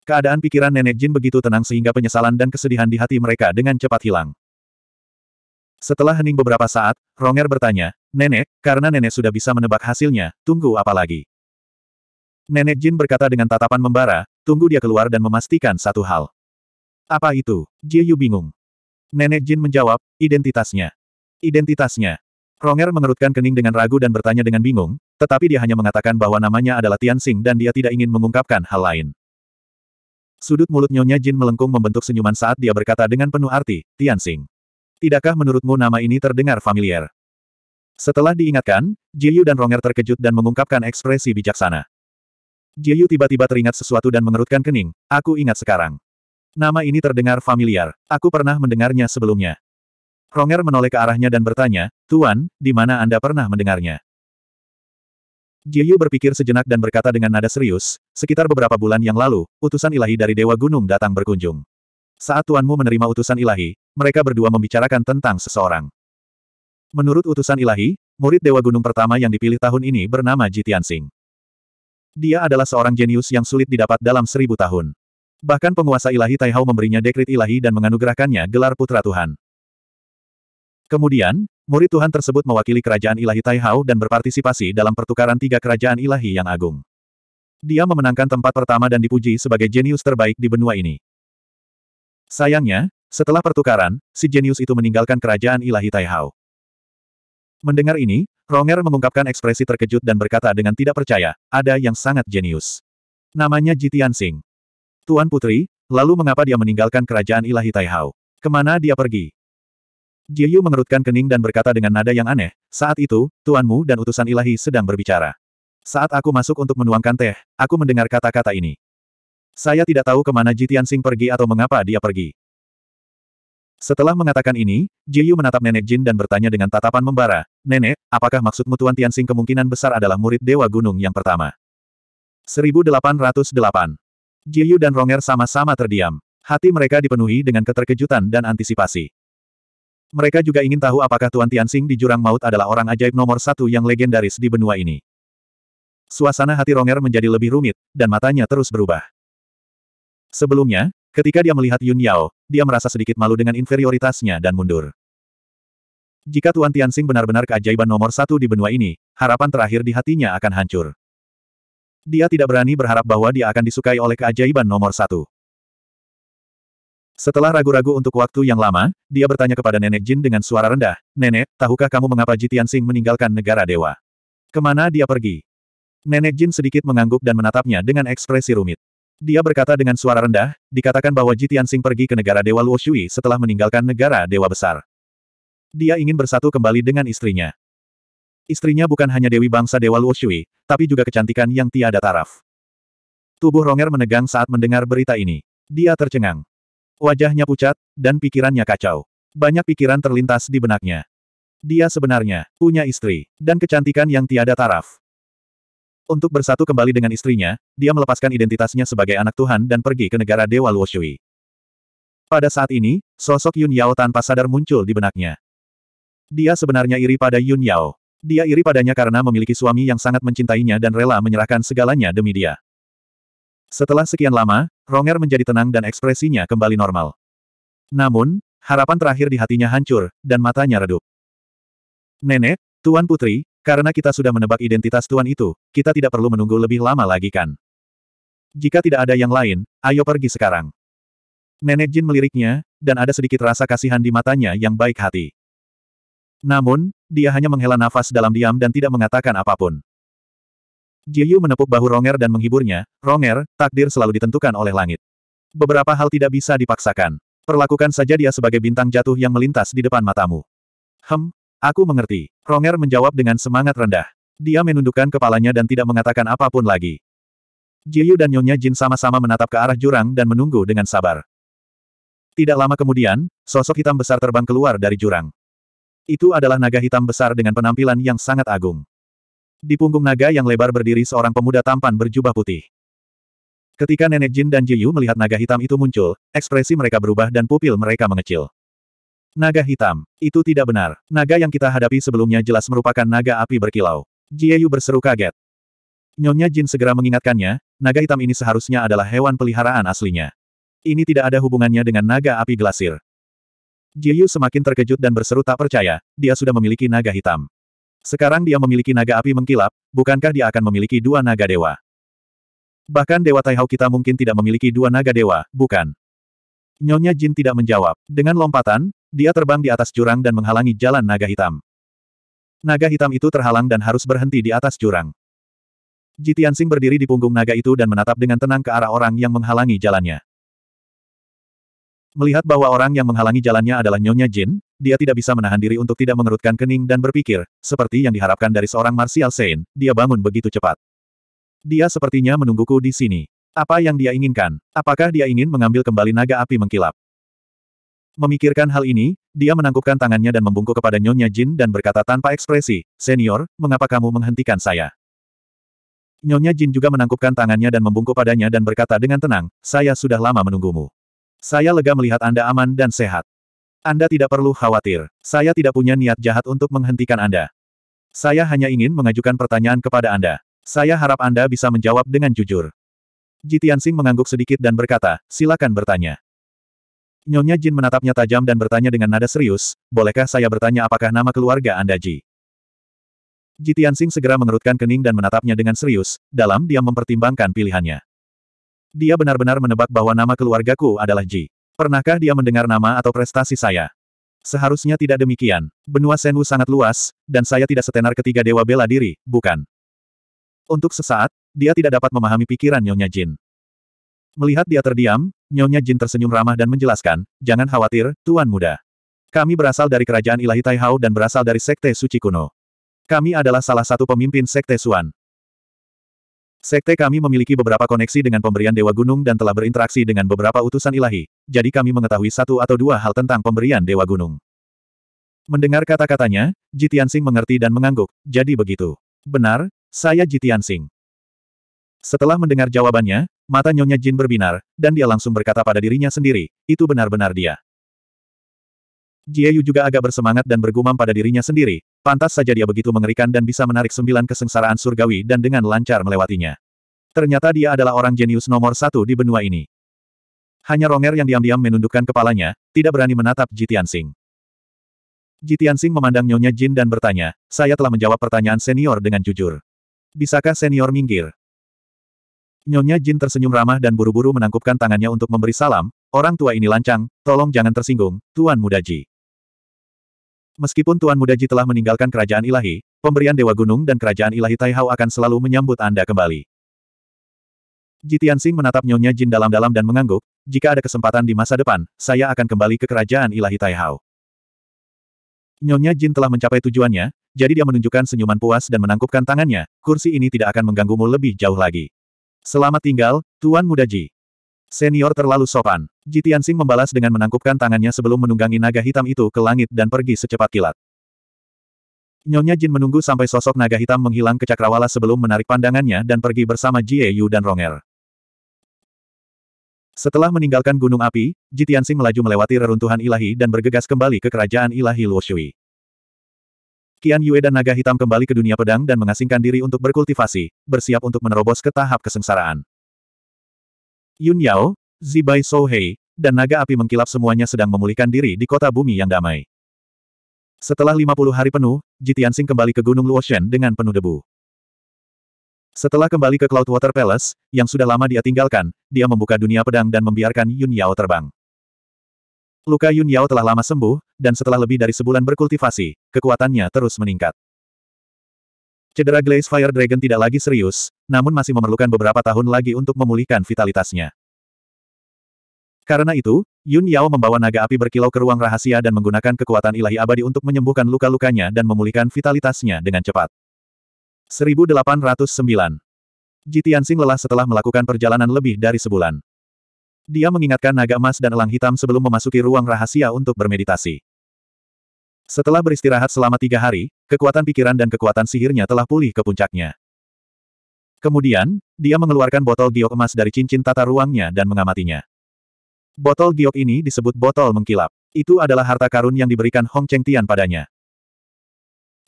Keadaan pikiran nenek Jin begitu tenang sehingga penyesalan dan kesedihan di hati mereka dengan cepat hilang. Setelah hening beberapa saat, Ronger bertanya, Nenek, karena nenek sudah bisa menebak hasilnya, tunggu apa lagi? Nenek Jin berkata dengan tatapan membara, tunggu dia keluar dan memastikan satu hal. Apa itu? Jie bingung. Nenek Jin menjawab, identitasnya. Identitasnya. Ronger mengerutkan kening dengan ragu dan bertanya dengan bingung, tetapi dia hanya mengatakan bahwa namanya adalah Tian Xing dan dia tidak ingin mengungkapkan hal lain. Sudut mulut Nyonya Jin melengkung membentuk senyuman saat dia berkata dengan penuh arti, Tian Xing tidakkah menurutmu nama ini terdengar familiar? Setelah diingatkan, Jiyu dan Ronger terkejut dan mengungkapkan ekspresi bijaksana. Jiyu tiba-tiba teringat sesuatu dan mengerutkan kening, aku ingat sekarang. Nama ini terdengar familiar, aku pernah mendengarnya sebelumnya. Ronger menoleh ke arahnya dan bertanya, Tuan, di mana Anda pernah mendengarnya? Jiyu berpikir sejenak dan berkata dengan nada serius, sekitar beberapa bulan yang lalu, utusan ilahi dari Dewa Gunung datang berkunjung. Saat Tuanmu menerima utusan ilahi, mereka berdua membicarakan tentang seseorang. Menurut utusan ilahi, murid Dewa Gunung pertama yang dipilih tahun ini bernama Jitian Singh. Dia adalah seorang jenius yang sulit didapat dalam seribu tahun. Bahkan penguasa ilahi Taihao memberinya dekrit ilahi dan menganugerahkannya gelar putra Tuhan. Kemudian, murid Tuhan tersebut mewakili kerajaan ilahi Taihao dan berpartisipasi dalam pertukaran tiga kerajaan ilahi yang agung. Dia memenangkan tempat pertama dan dipuji sebagai jenius terbaik di benua ini. Sayangnya, setelah pertukaran, si jenius itu meninggalkan kerajaan ilahi Taihao. Mendengar ini, Ronger mengungkapkan ekspresi terkejut dan berkata dengan tidak percaya, ada yang sangat jenius. Namanya Jitian Sing. Tuan Putri, lalu mengapa dia meninggalkan kerajaan ilahi Taihao? Kemana dia pergi? Ji Yu mengerutkan kening dan berkata dengan nada yang aneh, saat itu, tuanmu dan utusan ilahi sedang berbicara. Saat aku masuk untuk menuangkan teh, aku mendengar kata-kata ini. Saya tidak tahu kemana Jitian Sing pergi atau mengapa dia pergi. Setelah mengatakan ini, Jiu menatap nenek Jin dan bertanya dengan tatapan membara, Nenek, apakah maksudmu Tuan Tianxing kemungkinan besar adalah murid Dewa Gunung yang pertama? 1808 Jiu dan Ronger sama-sama terdiam. Hati mereka dipenuhi dengan keterkejutan dan antisipasi. Mereka juga ingin tahu apakah Tuan Tianxing di Jurang Maut adalah orang ajaib nomor satu yang legendaris di benua ini. Suasana hati Ronger menjadi lebih rumit, dan matanya terus berubah. Sebelumnya, Ketika dia melihat Yun Yao, dia merasa sedikit malu dengan inferioritasnya dan mundur. Jika Tuan Tianxing benar-benar keajaiban nomor satu di benua ini, harapan terakhir di hatinya akan hancur. Dia tidak berani berharap bahwa dia akan disukai oleh keajaiban nomor satu. Setelah ragu-ragu untuk waktu yang lama, dia bertanya kepada Nenek Jin dengan suara rendah, Nenek, tahukah kamu mengapa Ji Tianxing meninggalkan negara dewa? Kemana dia pergi? Nenek Jin sedikit mengangguk dan menatapnya dengan ekspresi rumit. Dia berkata dengan suara rendah, dikatakan bahwa Sing pergi ke negara Dewa Luoshui setelah meninggalkan negara Dewa Besar. Dia ingin bersatu kembali dengan istrinya. Istrinya bukan hanya Dewi Bangsa Dewa Luoshui, tapi juga kecantikan yang tiada taraf. Tubuh Ronger menegang saat mendengar berita ini. Dia tercengang. Wajahnya pucat, dan pikirannya kacau. Banyak pikiran terlintas di benaknya. Dia sebenarnya punya istri, dan kecantikan yang tiada taraf. Untuk bersatu kembali dengan istrinya, dia melepaskan identitasnya sebagai anak Tuhan dan pergi ke negara Dewa Luoshui. Pada saat ini, sosok Yun Yao tanpa sadar muncul di benaknya. Dia sebenarnya iri pada Yun Yao. Dia iri padanya karena memiliki suami yang sangat mencintainya dan rela menyerahkan segalanya demi dia. Setelah sekian lama, Ronger menjadi tenang dan ekspresinya kembali normal. Namun, harapan terakhir di hatinya hancur, dan matanya redup. Nenek, Tuan Putri, karena kita sudah menebak identitas tuan itu, kita tidak perlu menunggu lebih lama lagi kan? Jika tidak ada yang lain, ayo pergi sekarang. Nenek Jin meliriknya, dan ada sedikit rasa kasihan di matanya yang baik hati. Namun, dia hanya menghela nafas dalam diam dan tidak mengatakan apapun. Jiyu menepuk bahu Ronger dan menghiburnya, Ronger, takdir selalu ditentukan oleh langit. Beberapa hal tidak bisa dipaksakan. Perlakukan saja dia sebagai bintang jatuh yang melintas di depan matamu. Hem, Aku mengerti. Ronger menjawab dengan semangat rendah. Dia menundukkan kepalanya dan tidak mengatakan apapun lagi. Jiyu dan Nyonya Jin sama-sama menatap ke arah jurang dan menunggu dengan sabar. Tidak lama kemudian, sosok hitam besar terbang keluar dari jurang. Itu adalah naga hitam besar dengan penampilan yang sangat agung. Di punggung naga yang lebar berdiri seorang pemuda tampan berjubah putih. Ketika Nenek Jin dan Jiyu melihat naga hitam itu muncul, ekspresi mereka berubah dan pupil mereka mengecil. Naga hitam. Itu tidak benar. Naga yang kita hadapi sebelumnya jelas merupakan naga api berkilau. Jieyu berseru kaget. Nyonya Jin segera mengingatkannya, naga hitam ini seharusnya adalah hewan peliharaan aslinya. Ini tidak ada hubungannya dengan naga api glasir. Jieyu semakin terkejut dan berseru tak percaya, dia sudah memiliki naga hitam. Sekarang dia memiliki naga api mengkilap, bukankah dia akan memiliki dua naga dewa? Bahkan Dewa Taihau kita mungkin tidak memiliki dua naga dewa, bukan? Nyonya Jin tidak menjawab. Dengan lompatan, dia terbang di atas jurang dan menghalangi jalan naga hitam. Naga hitam itu terhalang dan harus berhenti di atas jurang. Jitiansing berdiri di punggung naga itu dan menatap dengan tenang ke arah orang yang menghalangi jalannya. Melihat bahwa orang yang menghalangi jalannya adalah Nyonya Jin, dia tidak bisa menahan diri untuk tidak mengerutkan kening dan berpikir, seperti yang diharapkan dari seorang Martial Saint, dia bangun begitu cepat. Dia sepertinya menungguku di sini. Apa yang dia inginkan? Apakah dia ingin mengambil kembali naga api mengkilap? Memikirkan hal ini, dia menangkupkan tangannya dan membungkuk kepada Nyonya Jin dan berkata tanpa ekspresi, Senior, mengapa kamu menghentikan saya? Nyonya Jin juga menangkupkan tangannya dan membungkuk padanya dan berkata dengan tenang, saya sudah lama menunggumu. Saya lega melihat Anda aman dan sehat. Anda tidak perlu khawatir. Saya tidak punya niat jahat untuk menghentikan Anda. Saya hanya ingin mengajukan pertanyaan kepada Anda. Saya harap Anda bisa menjawab dengan jujur. Jitiansing mengangguk sedikit dan berkata, silakan bertanya. Nyonya Jin menatapnya tajam dan bertanya dengan nada serius, bolehkah saya bertanya apakah nama keluarga Anda Ji? Ji Tianxing segera mengerutkan kening dan menatapnya dengan serius, dalam dia mempertimbangkan pilihannya. Dia benar-benar menebak bahwa nama keluargaku adalah Ji. Pernahkah dia mendengar nama atau prestasi saya? Seharusnya tidak demikian. Benua Senwu sangat luas, dan saya tidak setenar ketiga dewa bela diri, bukan? Untuk sesaat, dia tidak dapat memahami pikiran Nyonya Jin. Melihat dia terdiam, Nyonya Jin tersenyum ramah dan menjelaskan, jangan khawatir, Tuan Muda. Kami berasal dari kerajaan ilahi Taihao dan berasal dari Sekte Suci Kuno. Kami adalah salah satu pemimpin Sekte Suan. Sekte kami memiliki beberapa koneksi dengan pemberian Dewa Gunung dan telah berinteraksi dengan beberapa utusan ilahi, jadi kami mengetahui satu atau dua hal tentang pemberian Dewa Gunung. Mendengar kata-katanya, Jitiansing mengerti dan mengangguk, jadi begitu. Benar, saya Jitiansing. Setelah mendengar jawabannya, mata Nyonya Jin berbinar, dan dia langsung berkata pada dirinya sendiri, itu benar-benar dia. Jie Yu juga agak bersemangat dan bergumam pada dirinya sendiri, pantas saja dia begitu mengerikan dan bisa menarik sembilan kesengsaraan surgawi dan dengan lancar melewatinya. Ternyata dia adalah orang jenius nomor satu di benua ini. Hanya Ronger yang diam-diam menundukkan kepalanya, tidak berani menatap Jitian Sing. Jitian Sing memandang Nyonya Jin dan bertanya, saya telah menjawab pertanyaan senior dengan jujur. Bisakah senior minggir? Nyonya Jin tersenyum ramah dan buru-buru menangkupkan tangannya untuk memberi salam, orang tua ini lancang, tolong jangan tersinggung, Tuan Muda Ji. Meskipun Tuan Muda Ji telah meninggalkan kerajaan ilahi, pemberian Dewa Gunung dan kerajaan ilahi Taihao akan selalu menyambut Anda kembali. Ji Tianxing menatap Nyonya Jin dalam-dalam dan mengangguk, jika ada kesempatan di masa depan, saya akan kembali ke kerajaan ilahi Taihao. Nyonya Jin telah mencapai tujuannya, jadi dia menunjukkan senyuman puas dan menangkupkan tangannya, kursi ini tidak akan mengganggumu lebih jauh lagi. Selamat tinggal, Tuan Muda Ji. Senior terlalu sopan. Ji Tianxing membalas dengan menangkupkan tangannya sebelum menunggangi naga hitam itu ke langit dan pergi secepat kilat. Nyonya Jin menunggu sampai sosok naga hitam menghilang ke cakrawala sebelum menarik pandangannya dan pergi bersama Jie Yu dan Ronger. Setelah meninggalkan gunung api, Ji Tianxing melaju melewati reruntuhan ilahi dan bergegas kembali ke kerajaan ilahi Luoshui. Qian Yue dan naga hitam kembali ke dunia pedang dan mengasingkan diri untuk berkultivasi, bersiap untuk menerobos ke tahap kesengsaraan. Yun Yao, Zibai Souhei, dan naga api mengkilap semuanya sedang memulihkan diri di kota bumi yang damai. Setelah 50 hari penuh, Tianxing kembali ke Gunung Luoshen dengan penuh debu. Setelah kembali ke Cloudwater Palace, yang sudah lama dia tinggalkan, dia membuka dunia pedang dan membiarkan Yun Yao terbang. Luka Yun Yao telah lama sembuh, dan setelah lebih dari sebulan berkultivasi, kekuatannya terus meningkat. Cedera Glaze Fire Dragon tidak lagi serius, namun masih memerlukan beberapa tahun lagi untuk memulihkan vitalitasnya. Karena itu, Yun Yao membawa naga api berkilau ke ruang rahasia dan menggunakan kekuatan ilahi abadi untuk menyembuhkan luka-lukanya dan memulihkan vitalitasnya dengan cepat. 1809 Sing lelah setelah melakukan perjalanan lebih dari sebulan. Dia mengingatkan naga emas dan elang hitam sebelum memasuki ruang rahasia untuk bermeditasi. Setelah beristirahat selama tiga hari, kekuatan pikiran dan kekuatan sihirnya telah pulih ke puncaknya. Kemudian, dia mengeluarkan botol giok emas dari cincin tata ruangnya dan mengamatinya. Botol giok ini disebut botol mengkilap. Itu adalah harta karun yang diberikan Hong Cheng Tian padanya.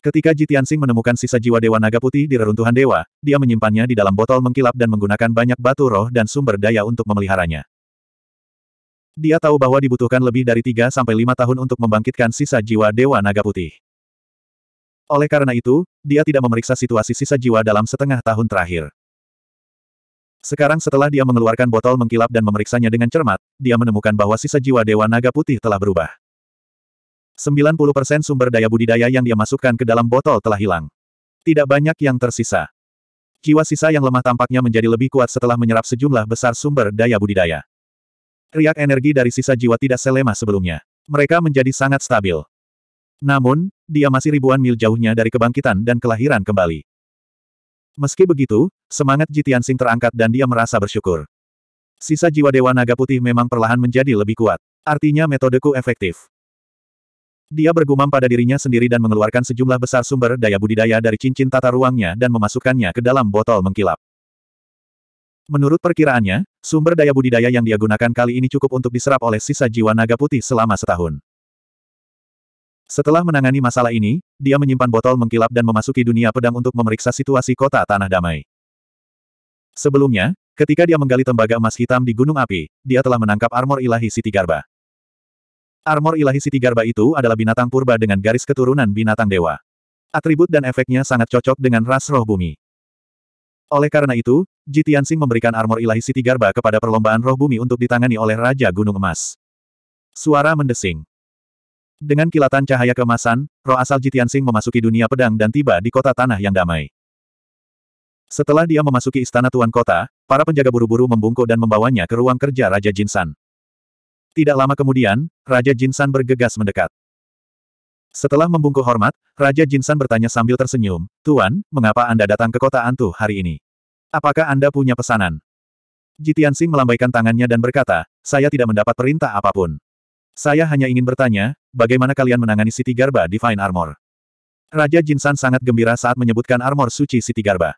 Ketika Ji Tianxing menemukan sisa jiwa Dewa Naga Putih di reruntuhan Dewa, dia menyimpannya di dalam botol mengkilap dan menggunakan banyak batu roh dan sumber daya untuk memeliharanya. Dia tahu bahwa dibutuhkan lebih dari 3-5 tahun untuk membangkitkan sisa jiwa Dewa Naga Putih. Oleh karena itu, dia tidak memeriksa situasi sisa jiwa dalam setengah tahun terakhir. Sekarang setelah dia mengeluarkan botol mengkilap dan memeriksanya dengan cermat, dia menemukan bahwa sisa jiwa Dewa Naga Putih telah berubah. 90% sumber daya budidaya yang dia masukkan ke dalam botol telah hilang. Tidak banyak yang tersisa. Jiwa sisa yang lemah tampaknya menjadi lebih kuat setelah menyerap sejumlah besar sumber daya budidaya riak energi dari sisa jiwa tidak selema sebelumnya. Mereka menjadi sangat stabil. Namun, dia masih ribuan mil jauhnya dari kebangkitan dan kelahiran kembali. Meski begitu, semangat Jitian Sing terangkat dan dia merasa bersyukur. Sisa jiwa Dewa Naga Putih memang perlahan menjadi lebih kuat. Artinya metodeku efektif. Dia bergumam pada dirinya sendiri dan mengeluarkan sejumlah besar sumber daya budidaya dari cincin tata ruangnya dan memasukkannya ke dalam botol mengkilap. Menurut perkiraannya, sumber daya budidaya yang dia gunakan kali ini cukup untuk diserap oleh sisa jiwa naga putih selama setahun. Setelah menangani masalah ini, dia menyimpan botol mengkilap dan memasuki dunia pedang untuk memeriksa situasi kota Tanah Damai. Sebelumnya, ketika dia menggali tembaga emas hitam di Gunung Api, dia telah menangkap armor ilahi Siti Garba. Armor ilahi Siti Garba itu adalah binatang purba dengan garis keturunan binatang dewa. Atribut dan efeknya sangat cocok dengan ras roh bumi. Oleh karena itu, Ji Tianxing memberikan armor ilahi Siti Garba kepada perlombaan roh bumi untuk ditangani oleh Raja Gunung Emas. Suara mendesing. Dengan kilatan cahaya kemasan, roh asal Ji Tianxing memasuki dunia pedang dan tiba di kota tanah yang damai. Setelah dia memasuki istana tuan kota, para penjaga buru-buru membungkuk dan membawanya ke ruang kerja Raja Jinsan. Tidak lama kemudian, Raja Jinsan bergegas mendekat. Setelah membungkuk hormat, Raja Jinsan bertanya sambil tersenyum, Tuan, mengapa Anda datang ke kota Antu hari ini? Apakah Anda punya pesanan? Jitiansing melambaikan tangannya dan berkata, saya tidak mendapat perintah apapun. Saya hanya ingin bertanya, bagaimana kalian menangani Siti Garba di Fine Armor? Raja Jinsan sangat gembira saat menyebutkan armor suci Siti Garba.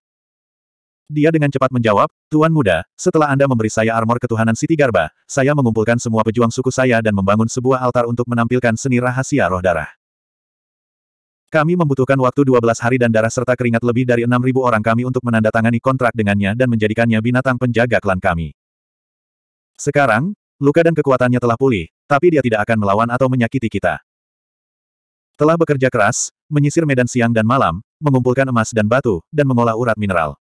Dia dengan cepat menjawab, Tuan Muda, setelah Anda memberi saya armor ketuhanan Siti Garba, saya mengumpulkan semua pejuang suku saya dan membangun sebuah altar untuk menampilkan seni rahasia roh darah. Kami membutuhkan waktu 12 hari dan darah serta keringat lebih dari 6.000 orang kami untuk menandatangani kontrak dengannya dan menjadikannya binatang penjaga klan kami. Sekarang, luka dan kekuatannya telah pulih, tapi dia tidak akan melawan atau menyakiti kita. Telah bekerja keras, menyisir medan siang dan malam, mengumpulkan emas dan batu, dan mengolah urat mineral.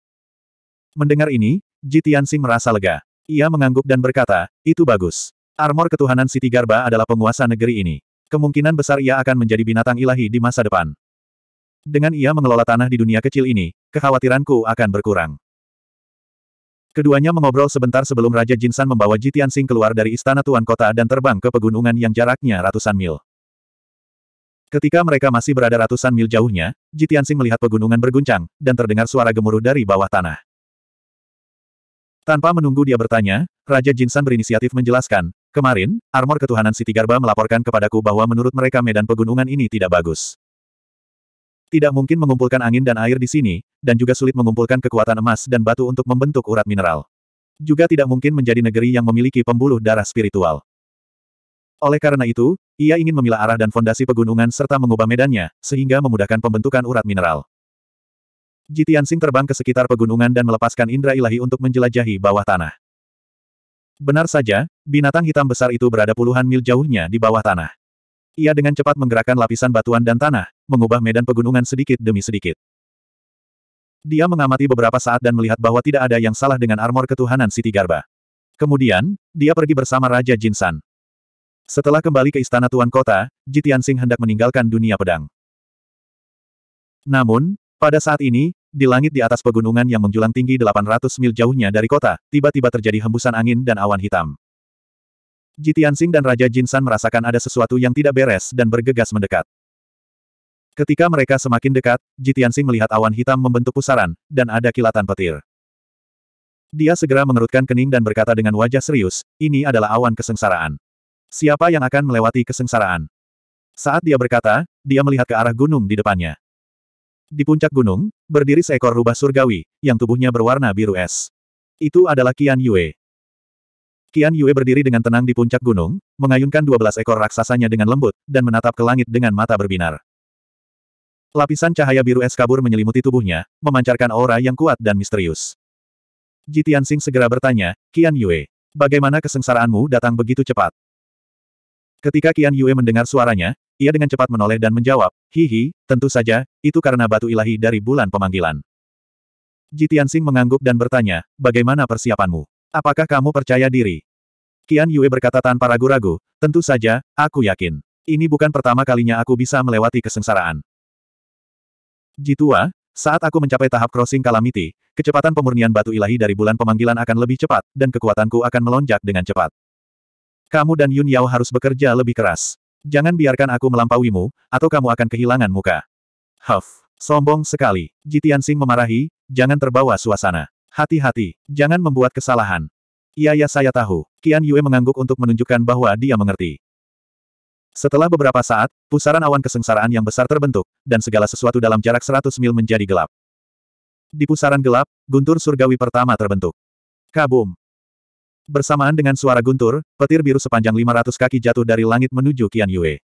Mendengar ini, Ji Tianxing merasa lega. Ia mengangguk dan berkata, itu bagus. Armor ketuhanan Siti Garba adalah penguasa negeri ini. Kemungkinan besar ia akan menjadi binatang ilahi di masa depan. Dengan ia mengelola tanah di dunia kecil ini, kekhawatiranku akan berkurang. Keduanya mengobrol sebentar sebelum Raja Jinsan membawa Jitian Sing keluar dari istana Tuan Kota dan terbang ke pegunungan yang jaraknya ratusan mil. Ketika mereka masih berada ratusan mil jauhnya, Jitian Sing melihat pegunungan berguncang, dan terdengar suara gemuruh dari bawah tanah. Tanpa menunggu dia bertanya, Raja Jinsan berinisiatif menjelaskan, Kemarin, armor ketuhanan Siti Garba melaporkan kepadaku bahwa menurut mereka medan pegunungan ini tidak bagus. Tidak mungkin mengumpulkan angin dan air di sini, dan juga sulit mengumpulkan kekuatan emas dan batu untuk membentuk urat mineral. Juga tidak mungkin menjadi negeri yang memiliki pembuluh darah spiritual. Oleh karena itu, ia ingin memilah arah dan fondasi pegunungan serta mengubah medannya, sehingga memudahkan pembentukan urat mineral. Jitian Jitiansing terbang ke sekitar pegunungan dan melepaskan indera ilahi untuk menjelajahi bawah tanah. Benar saja, binatang hitam besar itu berada puluhan mil jauhnya di bawah tanah. Ia dengan cepat menggerakkan lapisan batuan dan tanah, mengubah medan pegunungan sedikit demi sedikit. Dia mengamati beberapa saat dan melihat bahwa tidak ada yang salah dengan armor ketuhanan Siti Garba. Kemudian, dia pergi bersama Raja Jinsan. Setelah kembali ke istana Tuan Kota, Jitian Singh hendak meninggalkan dunia pedang. Namun, pada saat ini, di langit di atas pegunungan yang menjulang tinggi 800 mil jauhnya dari kota, tiba-tiba terjadi hembusan angin dan awan hitam. Jitiansing dan Raja Jinsan merasakan ada sesuatu yang tidak beres dan bergegas mendekat. Ketika mereka semakin dekat, Jitiansing melihat awan hitam membentuk pusaran, dan ada kilatan petir. Dia segera mengerutkan kening dan berkata dengan wajah serius, ini adalah awan kesengsaraan. Siapa yang akan melewati kesengsaraan? Saat dia berkata, dia melihat ke arah gunung di depannya. Di puncak gunung, berdiri seekor rubah surgawi, yang tubuhnya berwarna biru es. Itu adalah Qian Yue. Qian Yue berdiri dengan tenang di puncak gunung, mengayunkan dua belas ekor raksasanya dengan lembut, dan menatap ke langit dengan mata berbinar. Lapisan cahaya biru es kabur menyelimuti tubuhnya, memancarkan aura yang kuat dan misterius. Ji Tianxing segera bertanya, Qian Yue, bagaimana kesengsaraanmu datang begitu cepat? Ketika Qian Yue mendengar suaranya, ia dengan cepat menoleh dan menjawab, hihi, tentu saja, itu karena batu ilahi dari bulan pemanggilan. Jitiansing mengangguk dan bertanya, bagaimana persiapanmu? Apakah kamu percaya diri? Kian Yue berkata tanpa ragu-ragu, tentu saja, aku yakin. Ini bukan pertama kalinya aku bisa melewati kesengsaraan. Jitua, saat aku mencapai tahap crossing calamity, kecepatan pemurnian batu ilahi dari bulan pemanggilan akan lebih cepat, dan kekuatanku akan melonjak dengan cepat. Kamu dan Yun Yao harus bekerja lebih keras. Jangan biarkan aku melampauimu, atau kamu akan kehilangan muka. Huff, sombong sekali. Jitian Sing memarahi, jangan terbawa suasana. Hati-hati, jangan membuat kesalahan. Iya ya saya tahu. Kian Yue mengangguk untuk menunjukkan bahwa dia mengerti. Setelah beberapa saat, pusaran awan kesengsaraan yang besar terbentuk, dan segala sesuatu dalam jarak 100 mil menjadi gelap. Di pusaran gelap, guntur surgawi pertama terbentuk. Kabum! Bersamaan dengan suara guntur, petir biru sepanjang 500 kaki jatuh dari langit menuju Qian Yue.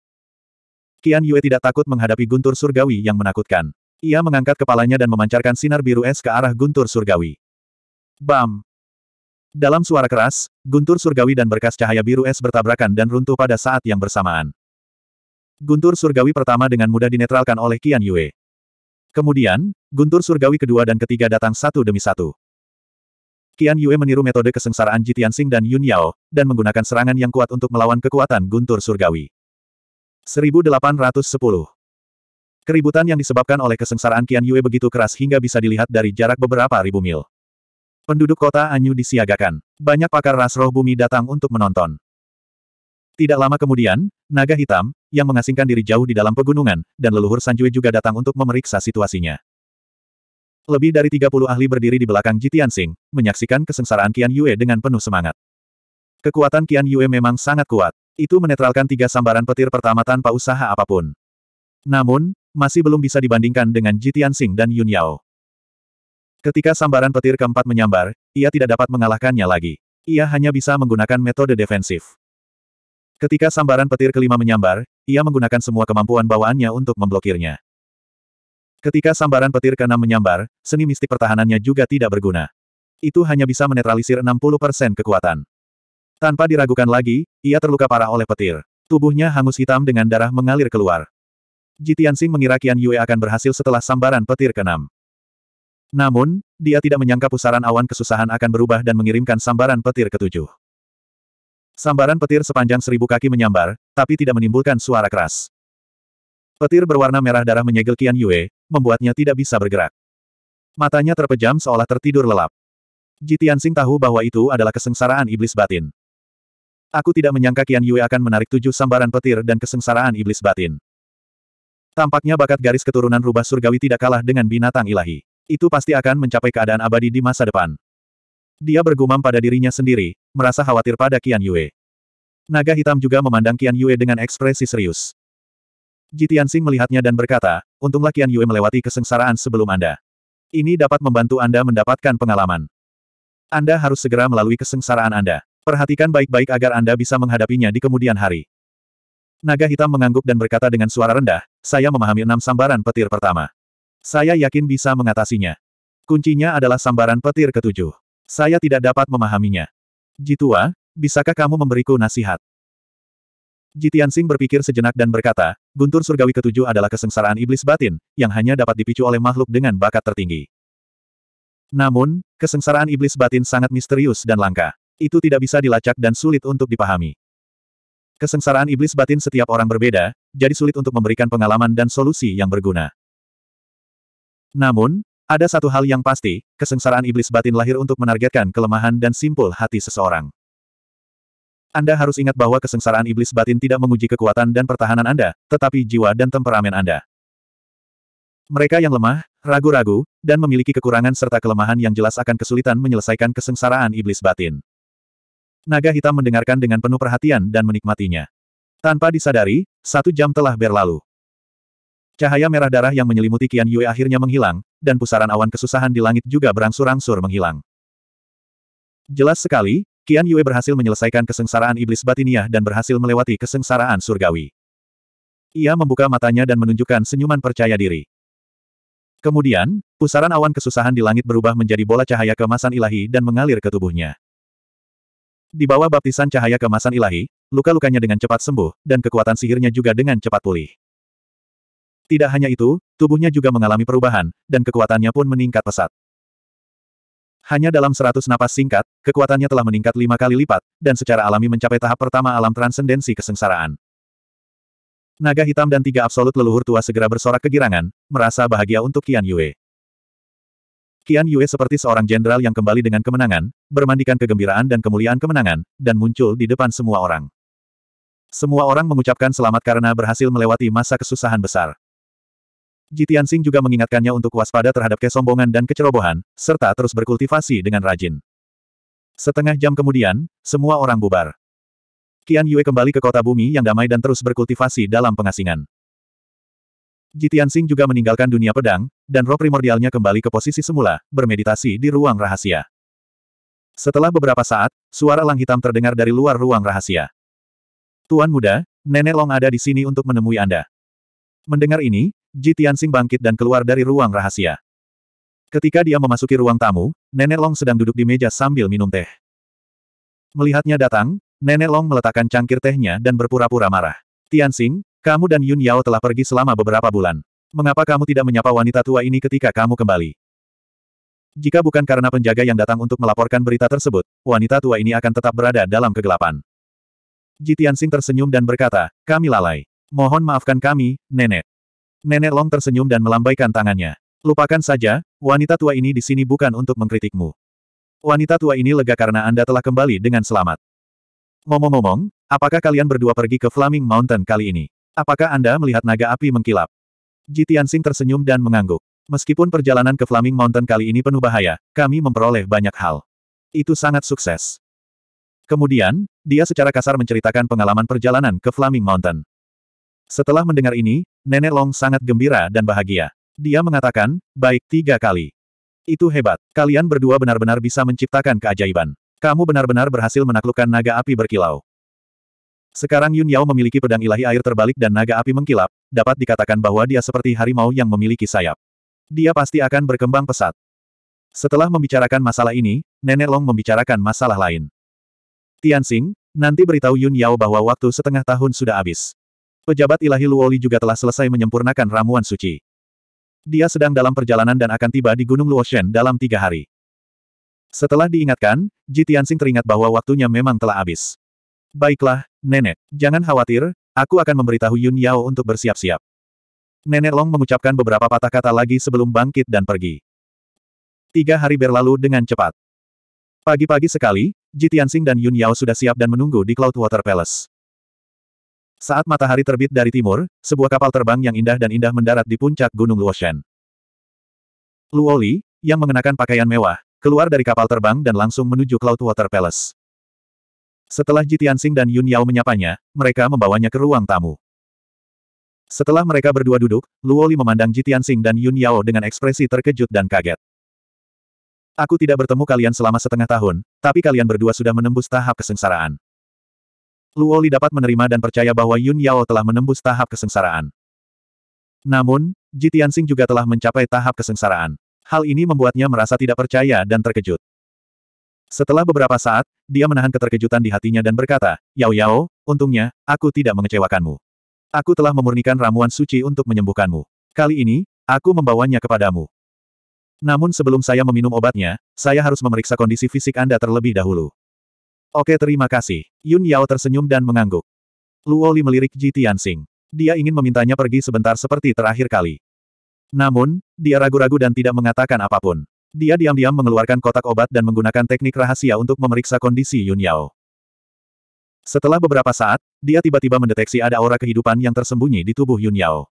Qian Yue tidak takut menghadapi guntur surgawi yang menakutkan. Ia mengangkat kepalanya dan memancarkan sinar biru es ke arah guntur surgawi. Bam! Dalam suara keras, guntur surgawi dan berkas cahaya biru es bertabrakan dan runtuh pada saat yang bersamaan. Guntur surgawi pertama dengan mudah dinetralkan oleh Qian Yue. Kemudian, guntur surgawi kedua dan ketiga datang satu demi satu. Qian Yue meniru metode kesengsaraan Ji Tianxing dan Yun Yao, dan menggunakan serangan yang kuat untuk melawan kekuatan guntur surgawi. 1810 Keributan yang disebabkan oleh kesengsaraan Qian Yue begitu keras hingga bisa dilihat dari jarak beberapa ribu mil. Penduduk kota Anyu disiagakan. Banyak pakar ras roh bumi datang untuk menonton. Tidak lama kemudian, naga hitam, yang mengasingkan diri jauh di dalam pegunungan, dan leluhur Sanjue juga datang untuk memeriksa situasinya. Lebih dari 30 ahli berdiri di belakang Jitian Sing, menyaksikan kesengsaraan Qian Yue dengan penuh semangat. Kekuatan Qian Yue memang sangat kuat. Itu menetralkan tiga sambaran petir pertama tanpa usaha apapun. Namun, masih belum bisa dibandingkan dengan Jitian Sing dan Yun Yao. Ketika sambaran petir keempat menyambar, ia tidak dapat mengalahkannya lagi. Ia hanya bisa menggunakan metode defensif. Ketika sambaran petir kelima menyambar, ia menggunakan semua kemampuan bawaannya untuk memblokirnya. Ketika sambaran petir keenam menyambar, seni mistik pertahanannya juga tidak berguna. Itu hanya bisa menetralisir 60% kekuatan. Tanpa diragukan lagi, ia terluka parah oleh petir. Tubuhnya hangus hitam dengan darah mengalir keluar. Jitiansing mengira Kian Yue akan berhasil setelah sambaran petir keenam. Namun, dia tidak menyangka pusaran awan kesusahan akan berubah dan mengirimkan sambaran petir ke ketujuh. Sambaran petir sepanjang seribu kaki menyambar, tapi tidak menimbulkan suara keras. Petir berwarna merah darah menyegel Kian Yue, membuatnya tidak bisa bergerak. Matanya terpejam seolah tertidur lelap. Jitiansing tahu bahwa itu adalah kesengsaraan iblis batin. Aku tidak menyangka Qian Yue akan menarik tujuh sambaran petir dan kesengsaraan iblis batin. Tampaknya bakat garis keturunan rubah surgawi tidak kalah dengan binatang ilahi. Itu pasti akan mencapai keadaan abadi di masa depan. Dia bergumam pada dirinya sendiri, merasa khawatir pada Qian Yue. Naga hitam juga memandang Qian Yue dengan ekspresi serius. Jitiansing melihatnya dan berkata, untunglah Qian Yue melewati kesengsaraan sebelum Anda. Ini dapat membantu Anda mendapatkan pengalaman. Anda harus segera melalui kesengsaraan Anda. Perhatikan baik-baik agar Anda bisa menghadapinya di kemudian hari. Naga hitam mengangguk dan berkata dengan suara rendah, saya memahami enam sambaran petir pertama. Saya yakin bisa mengatasinya. Kuncinya adalah sambaran petir ketujuh. Saya tidak dapat memahaminya. Jitua, bisakah kamu memberiku nasihat? Jitian Sing berpikir sejenak dan berkata, guntur surgawi ketujuh adalah kesengsaraan iblis batin, yang hanya dapat dipicu oleh makhluk dengan bakat tertinggi. Namun, kesengsaraan iblis batin sangat misterius dan langka. Itu tidak bisa dilacak dan sulit untuk dipahami. Kesengsaraan iblis batin setiap orang berbeda, jadi sulit untuk memberikan pengalaman dan solusi yang berguna. Namun, ada satu hal yang pasti, kesengsaraan iblis batin lahir untuk menargetkan kelemahan dan simpul hati seseorang. Anda harus ingat bahwa kesengsaraan iblis batin tidak menguji kekuatan dan pertahanan Anda, tetapi jiwa dan temperamen Anda. Mereka yang lemah, ragu-ragu, dan memiliki kekurangan serta kelemahan yang jelas akan kesulitan menyelesaikan kesengsaraan iblis batin. Naga hitam mendengarkan dengan penuh perhatian dan menikmatinya. Tanpa disadari, satu jam telah berlalu. Cahaya merah darah yang menyelimuti Kian Yue akhirnya menghilang, dan pusaran awan kesusahan di langit juga berangsur-angsur menghilang. Jelas sekali, Qian Yue berhasil menyelesaikan kesengsaraan iblis batiniah dan berhasil melewati kesengsaraan surgawi. Ia membuka matanya dan menunjukkan senyuman percaya diri. Kemudian, pusaran awan kesusahan di langit berubah menjadi bola cahaya kemasan ilahi dan mengalir ke tubuhnya. Di bawah baptisan cahaya kemasan ilahi, luka-lukanya dengan cepat sembuh, dan kekuatan sihirnya juga dengan cepat pulih. Tidak hanya itu, tubuhnya juga mengalami perubahan, dan kekuatannya pun meningkat pesat. Hanya dalam seratus napas singkat, kekuatannya telah meningkat lima kali lipat, dan secara alami mencapai tahap pertama alam transendensi kesengsaraan. Naga hitam dan tiga absolut leluhur tua segera bersorak kegirangan, merasa bahagia untuk Qian Yue. Qian Yue seperti seorang jenderal yang kembali dengan kemenangan, bermandikan kegembiraan dan kemuliaan kemenangan, dan muncul di depan semua orang. Semua orang mengucapkan selamat karena berhasil melewati masa kesusahan besar. Sing juga mengingatkannya untuk waspada terhadap kesombongan dan kecerobohan, serta terus berkultivasi dengan rajin. Setengah jam kemudian, semua orang bubar. Qian Yue kembali ke kota bumi yang damai dan terus berkultivasi dalam pengasingan. Sing juga meninggalkan dunia pedang, dan roh primordialnya kembali ke posisi semula, bermeditasi di ruang rahasia. Setelah beberapa saat, suara lang hitam terdengar dari luar ruang rahasia. Tuan muda, Nenek Long ada di sini untuk menemui Anda. Mendengar ini, Ji Tianxing bangkit dan keluar dari ruang rahasia. Ketika dia memasuki ruang tamu, Nenek Long sedang duduk di meja sambil minum teh. Melihatnya datang, Nenek Long meletakkan cangkir tehnya dan berpura-pura marah. Tianxing, kamu dan Yun Yao telah pergi selama beberapa bulan. Mengapa kamu tidak menyapa wanita tua ini ketika kamu kembali? Jika bukan karena penjaga yang datang untuk melaporkan berita tersebut, wanita tua ini akan tetap berada dalam kegelapan. Ji Tianxing tersenyum dan berkata, kami lalai. Mohon maafkan kami, nenek. Nenek Long tersenyum dan melambaikan tangannya. Lupakan saja, wanita tua ini di sini bukan untuk mengkritikmu. Wanita tua ini lega karena Anda telah kembali dengan selamat. momong momong apakah kalian berdua pergi ke Flaming Mountain kali ini? Apakah Anda melihat naga api mengkilap? Ji Tianxing tersenyum dan mengangguk. Meskipun perjalanan ke Flaming Mountain kali ini penuh bahaya, kami memperoleh banyak hal. Itu sangat sukses. Kemudian, dia secara kasar menceritakan pengalaman perjalanan ke Flaming Mountain. Setelah mendengar ini, Nenek Long sangat gembira dan bahagia. Dia mengatakan, baik tiga kali. Itu hebat. Kalian berdua benar-benar bisa menciptakan keajaiban. Kamu benar-benar berhasil menaklukkan naga api berkilau. Sekarang Yun Yao memiliki pedang ilahi air terbalik dan naga api mengkilap, dapat dikatakan bahwa dia seperti harimau yang memiliki sayap. Dia pasti akan berkembang pesat. Setelah membicarakan masalah ini, Nenek Long membicarakan masalah lain. Tianxing, nanti beritahu Yun Yao bahwa waktu setengah tahun sudah habis. Pejabat ilahi Luoli juga telah selesai menyempurnakan ramuan suci. Dia sedang dalam perjalanan dan akan tiba di Gunung Luoshen dalam tiga hari. Setelah diingatkan, Ji Tianxing teringat bahwa waktunya memang telah habis. Baiklah, Nenek, jangan khawatir, aku akan memberitahu Yun Yao untuk bersiap-siap. Nenek Long mengucapkan beberapa patah kata lagi sebelum bangkit dan pergi. Tiga hari berlalu dengan cepat. Pagi-pagi sekali, Ji Tianxing dan Yun Yao sudah siap dan menunggu di Cloudwater Palace. Saat matahari terbit dari timur, sebuah kapal terbang yang indah dan indah mendarat di puncak Gunung Luoshan. Luoli, yang mengenakan pakaian mewah, keluar dari kapal terbang dan langsung menuju Water Palace. Setelah Jitiansing dan Yun Yao menyapanya, mereka membawanya ke ruang tamu. Setelah mereka berdua duduk, Luoli memandang Jitiansing dan Yun Yao dengan ekspresi terkejut dan kaget. Aku tidak bertemu kalian selama setengah tahun, tapi kalian berdua sudah menembus tahap kesengsaraan. Luoli dapat menerima dan percaya bahwa Yun Yao telah menembus tahap kesengsaraan. Namun, Ji Tianxing juga telah mencapai tahap kesengsaraan. Hal ini membuatnya merasa tidak percaya dan terkejut. Setelah beberapa saat, dia menahan keterkejutan di hatinya dan berkata, Yao Yao, untungnya, aku tidak mengecewakanmu. Aku telah memurnikan ramuan suci untuk menyembuhkanmu. Kali ini, aku membawanya kepadamu. Namun sebelum saya meminum obatnya, saya harus memeriksa kondisi fisik Anda terlebih dahulu. Oke terima kasih. Yun Yao tersenyum dan mengangguk. Luo Li melirik Ji Tianxing. Dia ingin memintanya pergi sebentar seperti terakhir kali. Namun, dia ragu-ragu dan tidak mengatakan apapun. Dia diam-diam mengeluarkan kotak obat dan menggunakan teknik rahasia untuk memeriksa kondisi Yun Yao. Setelah beberapa saat, dia tiba-tiba mendeteksi ada aura kehidupan yang tersembunyi di tubuh Yun Yao.